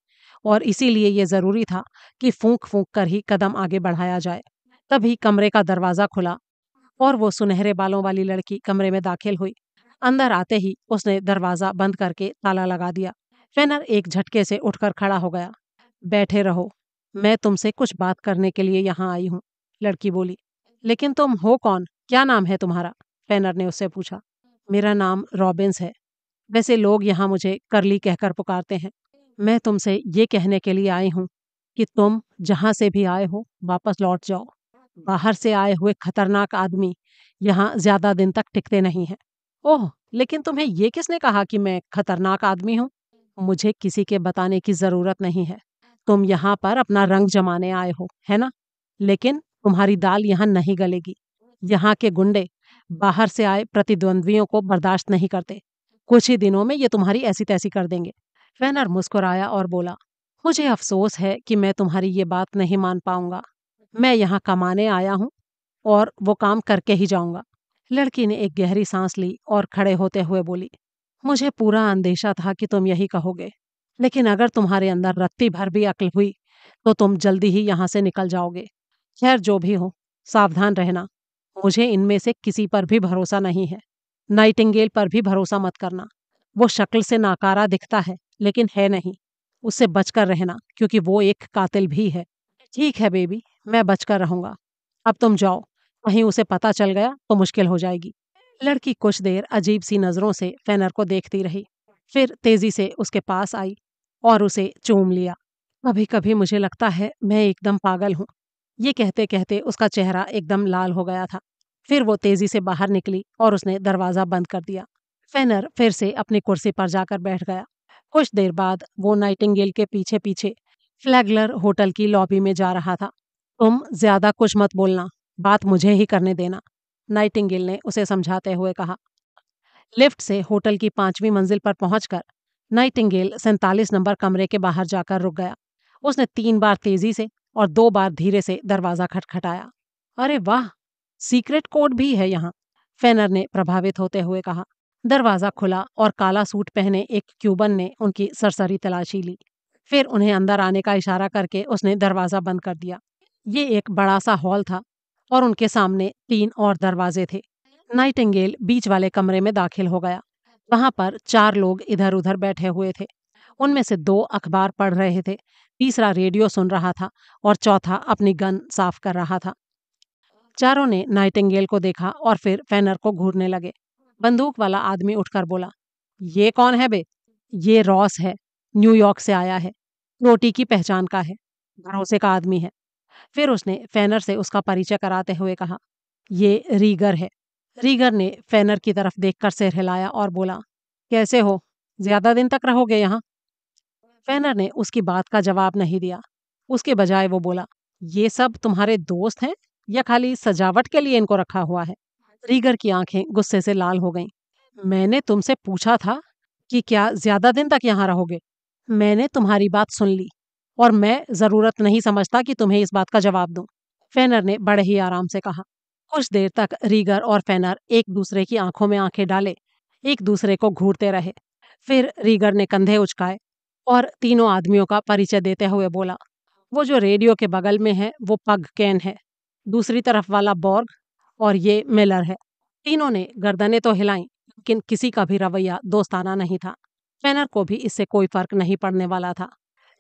और इसीलिए ये ज़रूरी था कि फूंक फूंक कर ही कदम आगे बढ़ाया जाए तभी कमरे का दरवाज़ा खुला और वो सुनहरे बालों वाली लड़की कमरे में दाखिल हुई अंदर आते ही उसने दरवाज़ा बंद करके ताला लगा दिया फेनर एक झटके से उठकर खड़ा हो गया बैठे रहो मैं तुमसे कुछ बात करने के लिए यहाँ आई हूँ लड़की बोली लेकिन तुम हो कौन क्या नाम है तुम्हारा फेनर ने उससे पूछा मेरा नाम रॉबिन्स है वैसे लोग यहाँ मुझे करली कहकर पुकारते हैं मैं तुमसे ये कहने के लिए आई हूँ कि तुम जहाँ से भी आए हो वापस लौट जाओ बाहर से आए हुए खतरनाक आदमी यहाँ ज्यादा दिन तक टिकते नहीं हैं ओह लेकिन तुम्हें ये किसने कहा कि मैं खतरनाक आदमी हूँ मुझे किसी के बताने की जरूरत नहीं है तुम यहाँ पर अपना रंग जमाने आए हो है ना लेकिन तुम्हारी दाल यहाँ नहीं गलेगी यहाँ के गुंडे बाहर से आए प्रतिद्वंद्वियों को बर्दाश्त नहीं करते कुछ ही दिनों में ये तुम्हारी ऐसी तैसी कर देंगे फैनर मुस्कुराया और बोला मुझे अफसोस है कि मैं तुम्हारी ये बात नहीं मान पाऊंगा मैं यहाँ कमाने आया हूँ और वो काम करके ही जाऊंगा लड़की ने एक गहरी सांस ली और खड़े होते हुए बोली मुझे पूरा अंदेशा था कि तुम यही कहोगे लेकिन अगर तुम्हारे अंदर रत्ती भर भी अक्ल हुई तो तुम जल्दी ही यहाँ से निकल जाओगे खैर जो भी हो सावधान रहना मुझे इनमें से किसी पर भी भरोसा नहीं है नाइटिंगेल पर भी भरोसा मत करना वो शक्ल से नाकारा दिखता है लेकिन है नहीं उससे बचकर रहना क्योंकि वो एक कातिल भी है ठीक है बेबी मैं बचकर रहूंगा अब तुम जाओ कहीं उसे पता चल गया तो मुश्किल हो जाएगी लड़की कुछ देर अजीब सी नज़रों से फैनर को देखती रही फिर तेजी से उसके पास आई और उसे चूम लिया कभी कभी मुझे लगता है मैं एकदम पागल हूँ ये कहते कहते उसका चेहरा एकदम लाल हो गया था फिर वो तेजी से बाहर निकली और उसने दरवाज़ा बंद कर दिया फेनर फिर से अपनी कुर्सी पर जाकर बैठ गया कुछ देर बाद वो नाइटिंगेल के पीछे पीछे फ्लैगलर होटल की लॉबी में जा रहा था तुम ज्यादा कुछ मत बोलना बात मुझे ही करने देना नाइटिंगेल ने उसे समझाते हुए कहा लिफ्ट से होटल की पांचवी मंजिल पर पहुंचकर नाइटिंगेल सैंतालीस नंबर कमरे के बाहर जाकर रुक गया उसने तीन बार तेजी से और दो बार धीरे से दरवाज़ा खटखटाया अरे वाह सीक्रेट कोड भी है यहाँ फेनर ने प्रभावित होते हुए कहा दरवाज़ा खुला और काला सूट पहने एक क्यूबन ने उनकी सरसरी तलाशी ली फिर उन्हें अंदर आने का इशारा करके उसने दरवाज़ा बंद कर दिया ये एक बड़ा सा हॉल था और उनके सामने तीन और दरवाजे थे नाइटिंगेल बीच वाले कमरे में दाखिल हो गया वहां पर चार लोग इधर उधर बैठे हुए थे उनमें से दो अखबार पढ़ रहे थे तीसरा रेडियो सुन रहा था और चौथा अपनी गन साफ कर रहा था चारों ने नाइटिंगेल को देखा और फिर फैनर को घूरने लगे बंदूक वाला आदमी उठकर बोला ये कौन है बे ये रॉस है न्यूयॉर्क से आया है रोटी की पहचान का है भरोसे का आदमी है फिर उसने फैनर से उसका परिचय कराते हुए कहा ये रीगर है रीगर ने फैनर की तरफ देखकर सिर हिलाया और बोला कैसे हो ज्यादा दिन तक रहोगे यहाँ फेनर ने उसकी बात का जवाब नहीं दिया उसके बजाय वो बोला ये सब तुम्हारे दोस्त हैं या खाली सजावट के लिए इनको रखा हुआ है रीगर की आंखें गुस्से से लाल हो गईं मैंने तुमसे पूछा था कि क्या ज्यादा दिन तक यहाँ रहोगे मैंने तुम्हारी बात सुन ली और मैं जरूरत नहीं समझता कि तुम्हें इस बात का जवाब दूं फेनर ने बड़े ही आराम से कहा कुछ देर तक रीगर और फेनर एक दूसरे की आंखों में आंखें डाले एक दूसरे को घूरते रहे फिर रीगर ने कंधे उचकाए और तीनों आदमियों का परिचय देते हुए बोला वो जो रेडियो के बगल में है वो पग कैन है दूसरी तरफ वाला बॉर्ग और ये मिलर है तीनों ने गर्दनें तो हिलाईं लेकिन किसी का भी रवैया दोस्ताना नहीं था फैनर को भी इससे कोई फर्क नहीं पड़ने वाला था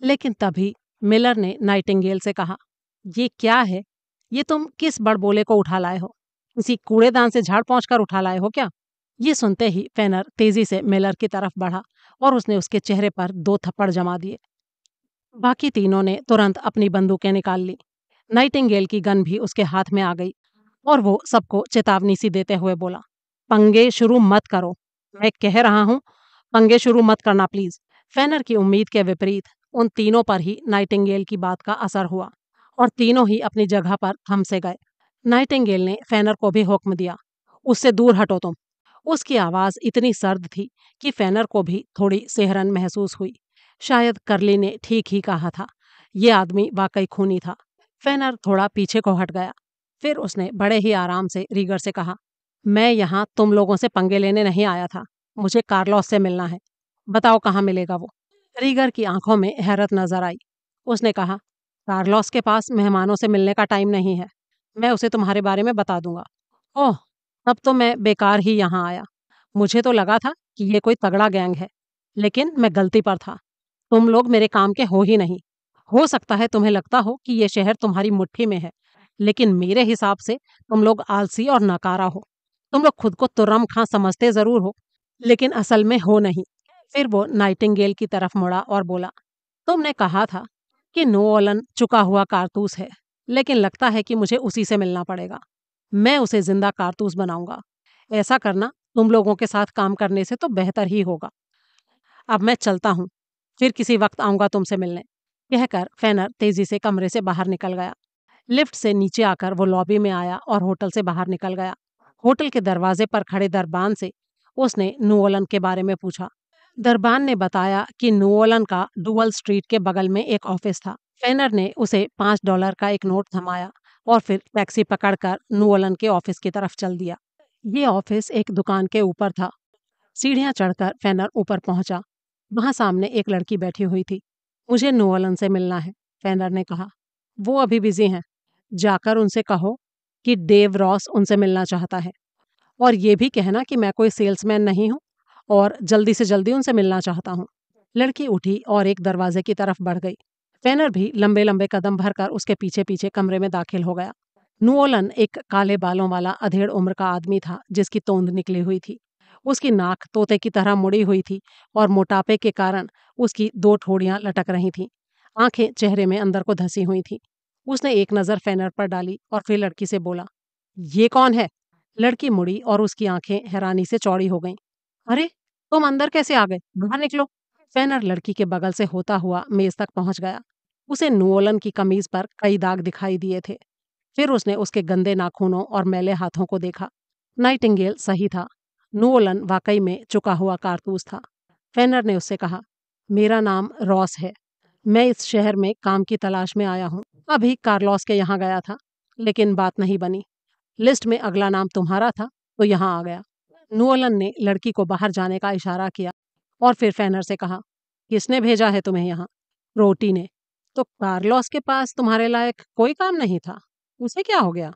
लेकिन तभी मिलर ने नाइटिंगेल से कहा ये क्या है ये तुम किस बड़बोले को उठा लाए हो किसी कूड़ेदान से झाड़ पहुंचकर उठा लाए हो क्या ये सुनते ही फेनर तेजी से मिलर की तरफ बढ़ा और उसने उसके चेहरे पर दो थप्पड़ जमा दिए बाकी तीनों ने तुरंत अपनी बंदूकें निकाल ली नाइटिंगेल की गन भी उसके हाथ में आ गई और वो सबको चेतावनी सी देते हुए बोला पंगे शुरू मत करो मैं कह रहा हूँ पंगे शुरू मत करना प्लीज फेनर की उम्मीद के विपरीत उन तीनों पर ही नाइटिंगेल की बात का असर हुआ और तीनों ही अपनी जगह पर हमसे गए नाइटिंगेल ने फेनर को भी हुक्म दिया उससे दूर हटो तुम उसकी आवाज़ इतनी सर्द थी कि फैनर को भी थोड़ी सेहरन महसूस हुई शायद करली ने ठीक ही कहा था ये आदमी वाकई खूनी था फैनर थोड़ा पीछे को हट गया फिर उसने बड़े ही आराम से रीगर से कहा मैं यहाँ तुम लोगों से पंगे लेने नहीं आया था मुझे कार्लॉस से मिलना है बताओ कहाँ मिलेगा वो रीगर की आंखों में हैरत नजर आई उसने कहा कार्लॉस के पास मेहमानों से मिलने का टाइम नहीं है मैं उसे तुम्हारे बारे में बता दूंगा ओह तब तो मैं बेकार ही यहाँ आया मुझे तो लगा था कि ये कोई तगड़ा गैंग है लेकिन मैं गलती पर था तुम लोग मेरे काम के हो ही नहीं हो सकता है तुम्हें लगता हो कि ये शहर तुम्हारी मुट्ठी में है लेकिन मेरे हिसाब से तुम लोग आलसी और नकारा हो तुम लोग खुद को तुर्रम खां समझते जरूर हो लेकिन असल में हो नहीं फिर वो नाइटिंगेल की तरफ मुड़ा और बोला तुमने कहा था कि नो ओलन चुका हुआ कारतूस है लेकिन लगता है कि मुझे उसी से मिलना पड़ेगा मैं उसे जिंदा कारतूस बनाऊंगा ऐसा करना तुम लोगों के साथ काम करने से तो बेहतर ही होगा अब मैं चलता हूँ फिर किसी वक्त आऊंगा तुमसे मिलने कहकर फैनर तेजी से कमरे से बाहर निकल गया लिफ्ट से नीचे आकर वो लॉबी में आया और होटल से बाहर निकल गया होटल के दरवाजे पर खड़े दरबान से उसने नूओलन के बारे में पूछा दरबान ने बताया कि नूओलन का डुअल स्ट्रीट के बगल में एक ऑफिस था फैनर ने उसे पांच डॉलर का एक नोट थमाया और फिर टैक्सी पकड़कर नूअलन के ऑफिस की तरफ चल दिया ये ऑफिस एक दुकान के ऊपर था सीढ़ियाँ चढ़कर फैनर ऊपर पहुंचा वहाँ सामने एक लड़की बैठी हुई थी मुझे नूअलन से मिलना है फैनर ने कहा वो अभी बिजी हैं जाकर उनसे कहो कि डेव रॉस उनसे मिलना चाहता है और ये भी कहना कि मैं कोई सेल्समैन नहीं हूँ और जल्दी से जल्दी उनसे मिलना चाहता हूँ लड़की उठी और एक दरवाजे की तरफ बढ़ गई फेनर भी लंबे लंबे कदम भरकर उसके पीछे पीछे कमरे में दाखिल हो गया नुओलन एक काले बालों वाला अधेड़ उम्र का आदमी था जिसकी तोंद निकली हुई थी उसकी नाक तोते की तरह मुड़ी हुई थी और मोटापे के कारण उसकी दो ठोड़ियां लटक रही थीं आंखें चेहरे में अंदर को धसी हुई थीं उसने एक नज़र फैनर पर डाली और फिर लड़की से बोला ये कौन है लड़की मुड़ी और उसकी आंखें हैरानी से चौड़ी हो गईं अरे तुम अंदर कैसे आ गए बाहर निकलो फैनर लड़की के बगल से होता हुआ मेज तक पहुंच गया उसे नुओलन की कमीज पर कई दाग दिखाई दिए थे फिर उसने उसके गंदे नाखूनों और मैले हाथों को देखा नाइटिंगेल सही था नुओलन वाकई में चुका हुआ कारतूस था फैनर ने उससे कहा मेरा नाम रॉस है मैं इस शहर में काम की तलाश में आया हूँ अभी कार्लोस के यहाँ गया था लेकिन बात नहीं बनी लिस्ट में अगला नाम तुम्हारा था तो यहाँ आ गया नुओलन ने लड़की को बाहर जाने का इशारा किया और फिर फैनर से कहा किसने भेजा है तुम्हें यहाँ रोटी ने तो कार्लॉस के पास तुम्हारे लायक कोई काम नहीं था उसे क्या हो गया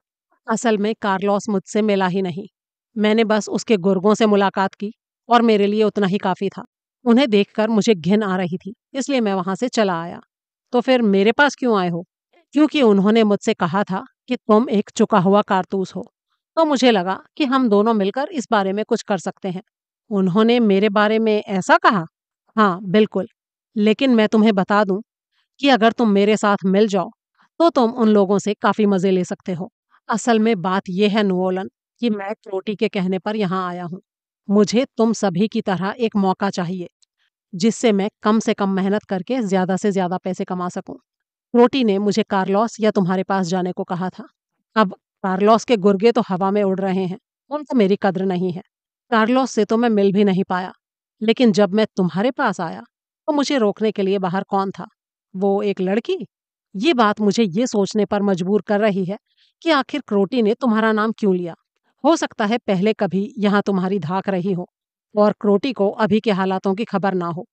असल में कार्लोस मुझसे मिला ही नहीं मैंने बस उसके गुर्गों से मुलाकात की और मेरे लिए उतना ही काफ़ी था उन्हें देखकर मुझे घिन आ रही थी इसलिए मैं वहां से चला आया तो फिर मेरे पास क्यों आए हो क्योंकि उन्होंने मुझसे कहा था कि तुम एक चुका हुआ कारतूस हो तो मुझे लगा कि हम दोनों मिलकर इस बारे में कुछ कर सकते हैं उन्होंने मेरे बारे में ऐसा कहा हाँ बिल्कुल लेकिन मैं तुम्हें बता दूं कि अगर तुम मेरे साथ मिल जाओ तो तुम उन लोगों से काफी मजे ले सकते हो असल में बात यह है नुओलन कि मैं ट्रोटी के कहने पर यहाँ आया हूँ मुझे तुम सभी की तरह एक मौका चाहिए जिससे मैं कम से कम मेहनत करके ज्यादा से ज्यादा पैसे कमा सकूं रोटी ने मुझे कार्लॉस या तुम्हारे पास जाने को कहा था अब कार्लॉस के गुर्गे तो हवा में उड़ रहे हैं उनको मेरी कद्र नहीं है कार्लोस से तो मैं मिल भी नहीं पाया लेकिन जब मैं तुम्हारे पास आया तो मुझे रोकने के लिए बाहर कौन था वो एक लड़की ये बात मुझे ये सोचने पर मजबूर कर रही है कि आखिर क्रोटी ने तुम्हारा नाम क्यों लिया हो सकता है पहले कभी यहाँ तुम्हारी धाक रही हो और क्रोटी को अभी के हालातों की खबर ना हो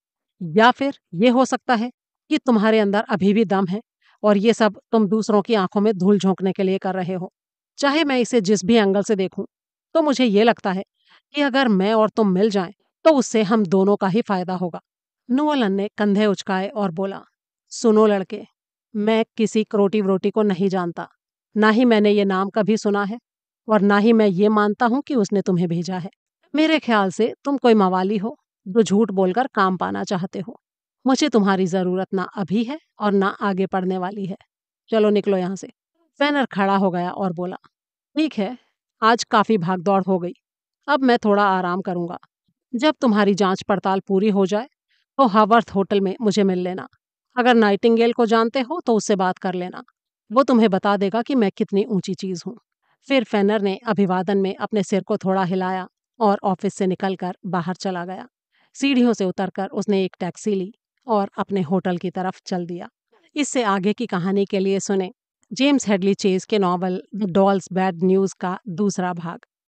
या फिर ये हो सकता है कि तुम्हारे अंदर अभी भी दम है और ये सब तुम दूसरों की आंखों में धूल झोंकने के लिए कर रहे हो चाहे मैं इसे जिस भी एंगल से देखूं तो मुझे ये लगता है कि अगर मैं और तुम मिल जाएं तो उससे हम दोनों का ही फायदा होगा नूअलन ने कंधे उचकाए और बोला सुनो लड़के मैं किसी क्रोटी व्रोटी को नहीं जानता ना ही मैंने ये नाम कभी सुना है और ना ही मैं ये मानता हूँ कि उसने तुम्हें भेजा है मेरे ख्याल से तुम कोई मवाली हो जो झूठ बोलकर काम पाना चाहते हो मुझे तुम्हारी ज़रूरत ना अभी है और ना आगे पढ़ने वाली है चलो निकलो यहाँ से फैनर खड़ा हो गया और बोला ठीक है आज काफ़ी भागदौड़ हो गई अब मैं थोड़ा आराम करूँगा जब तुम्हारी जांच पड़ताल पूरी हो जाए तो हावर्थ होटल में मुझे मिल लेना अगर नाइटिंगेल को जानते हो तो उससे बात कर लेना वो तुम्हें बता देगा कि मैं कितनी ऊंची चीज़ हूँ फिर फैनर ने अभिवादन में अपने सिर को थोड़ा हिलाया और ऑफिस से निकलकर बाहर चला गया सीढ़ियों से उतरकर उसने एक टैक्सी ली और अपने होटल की तरफ चल दिया इससे आगे की कहानी के लिए सुने जेम्स हेडली चेज के novel the dolls bad news का दूसरा भाग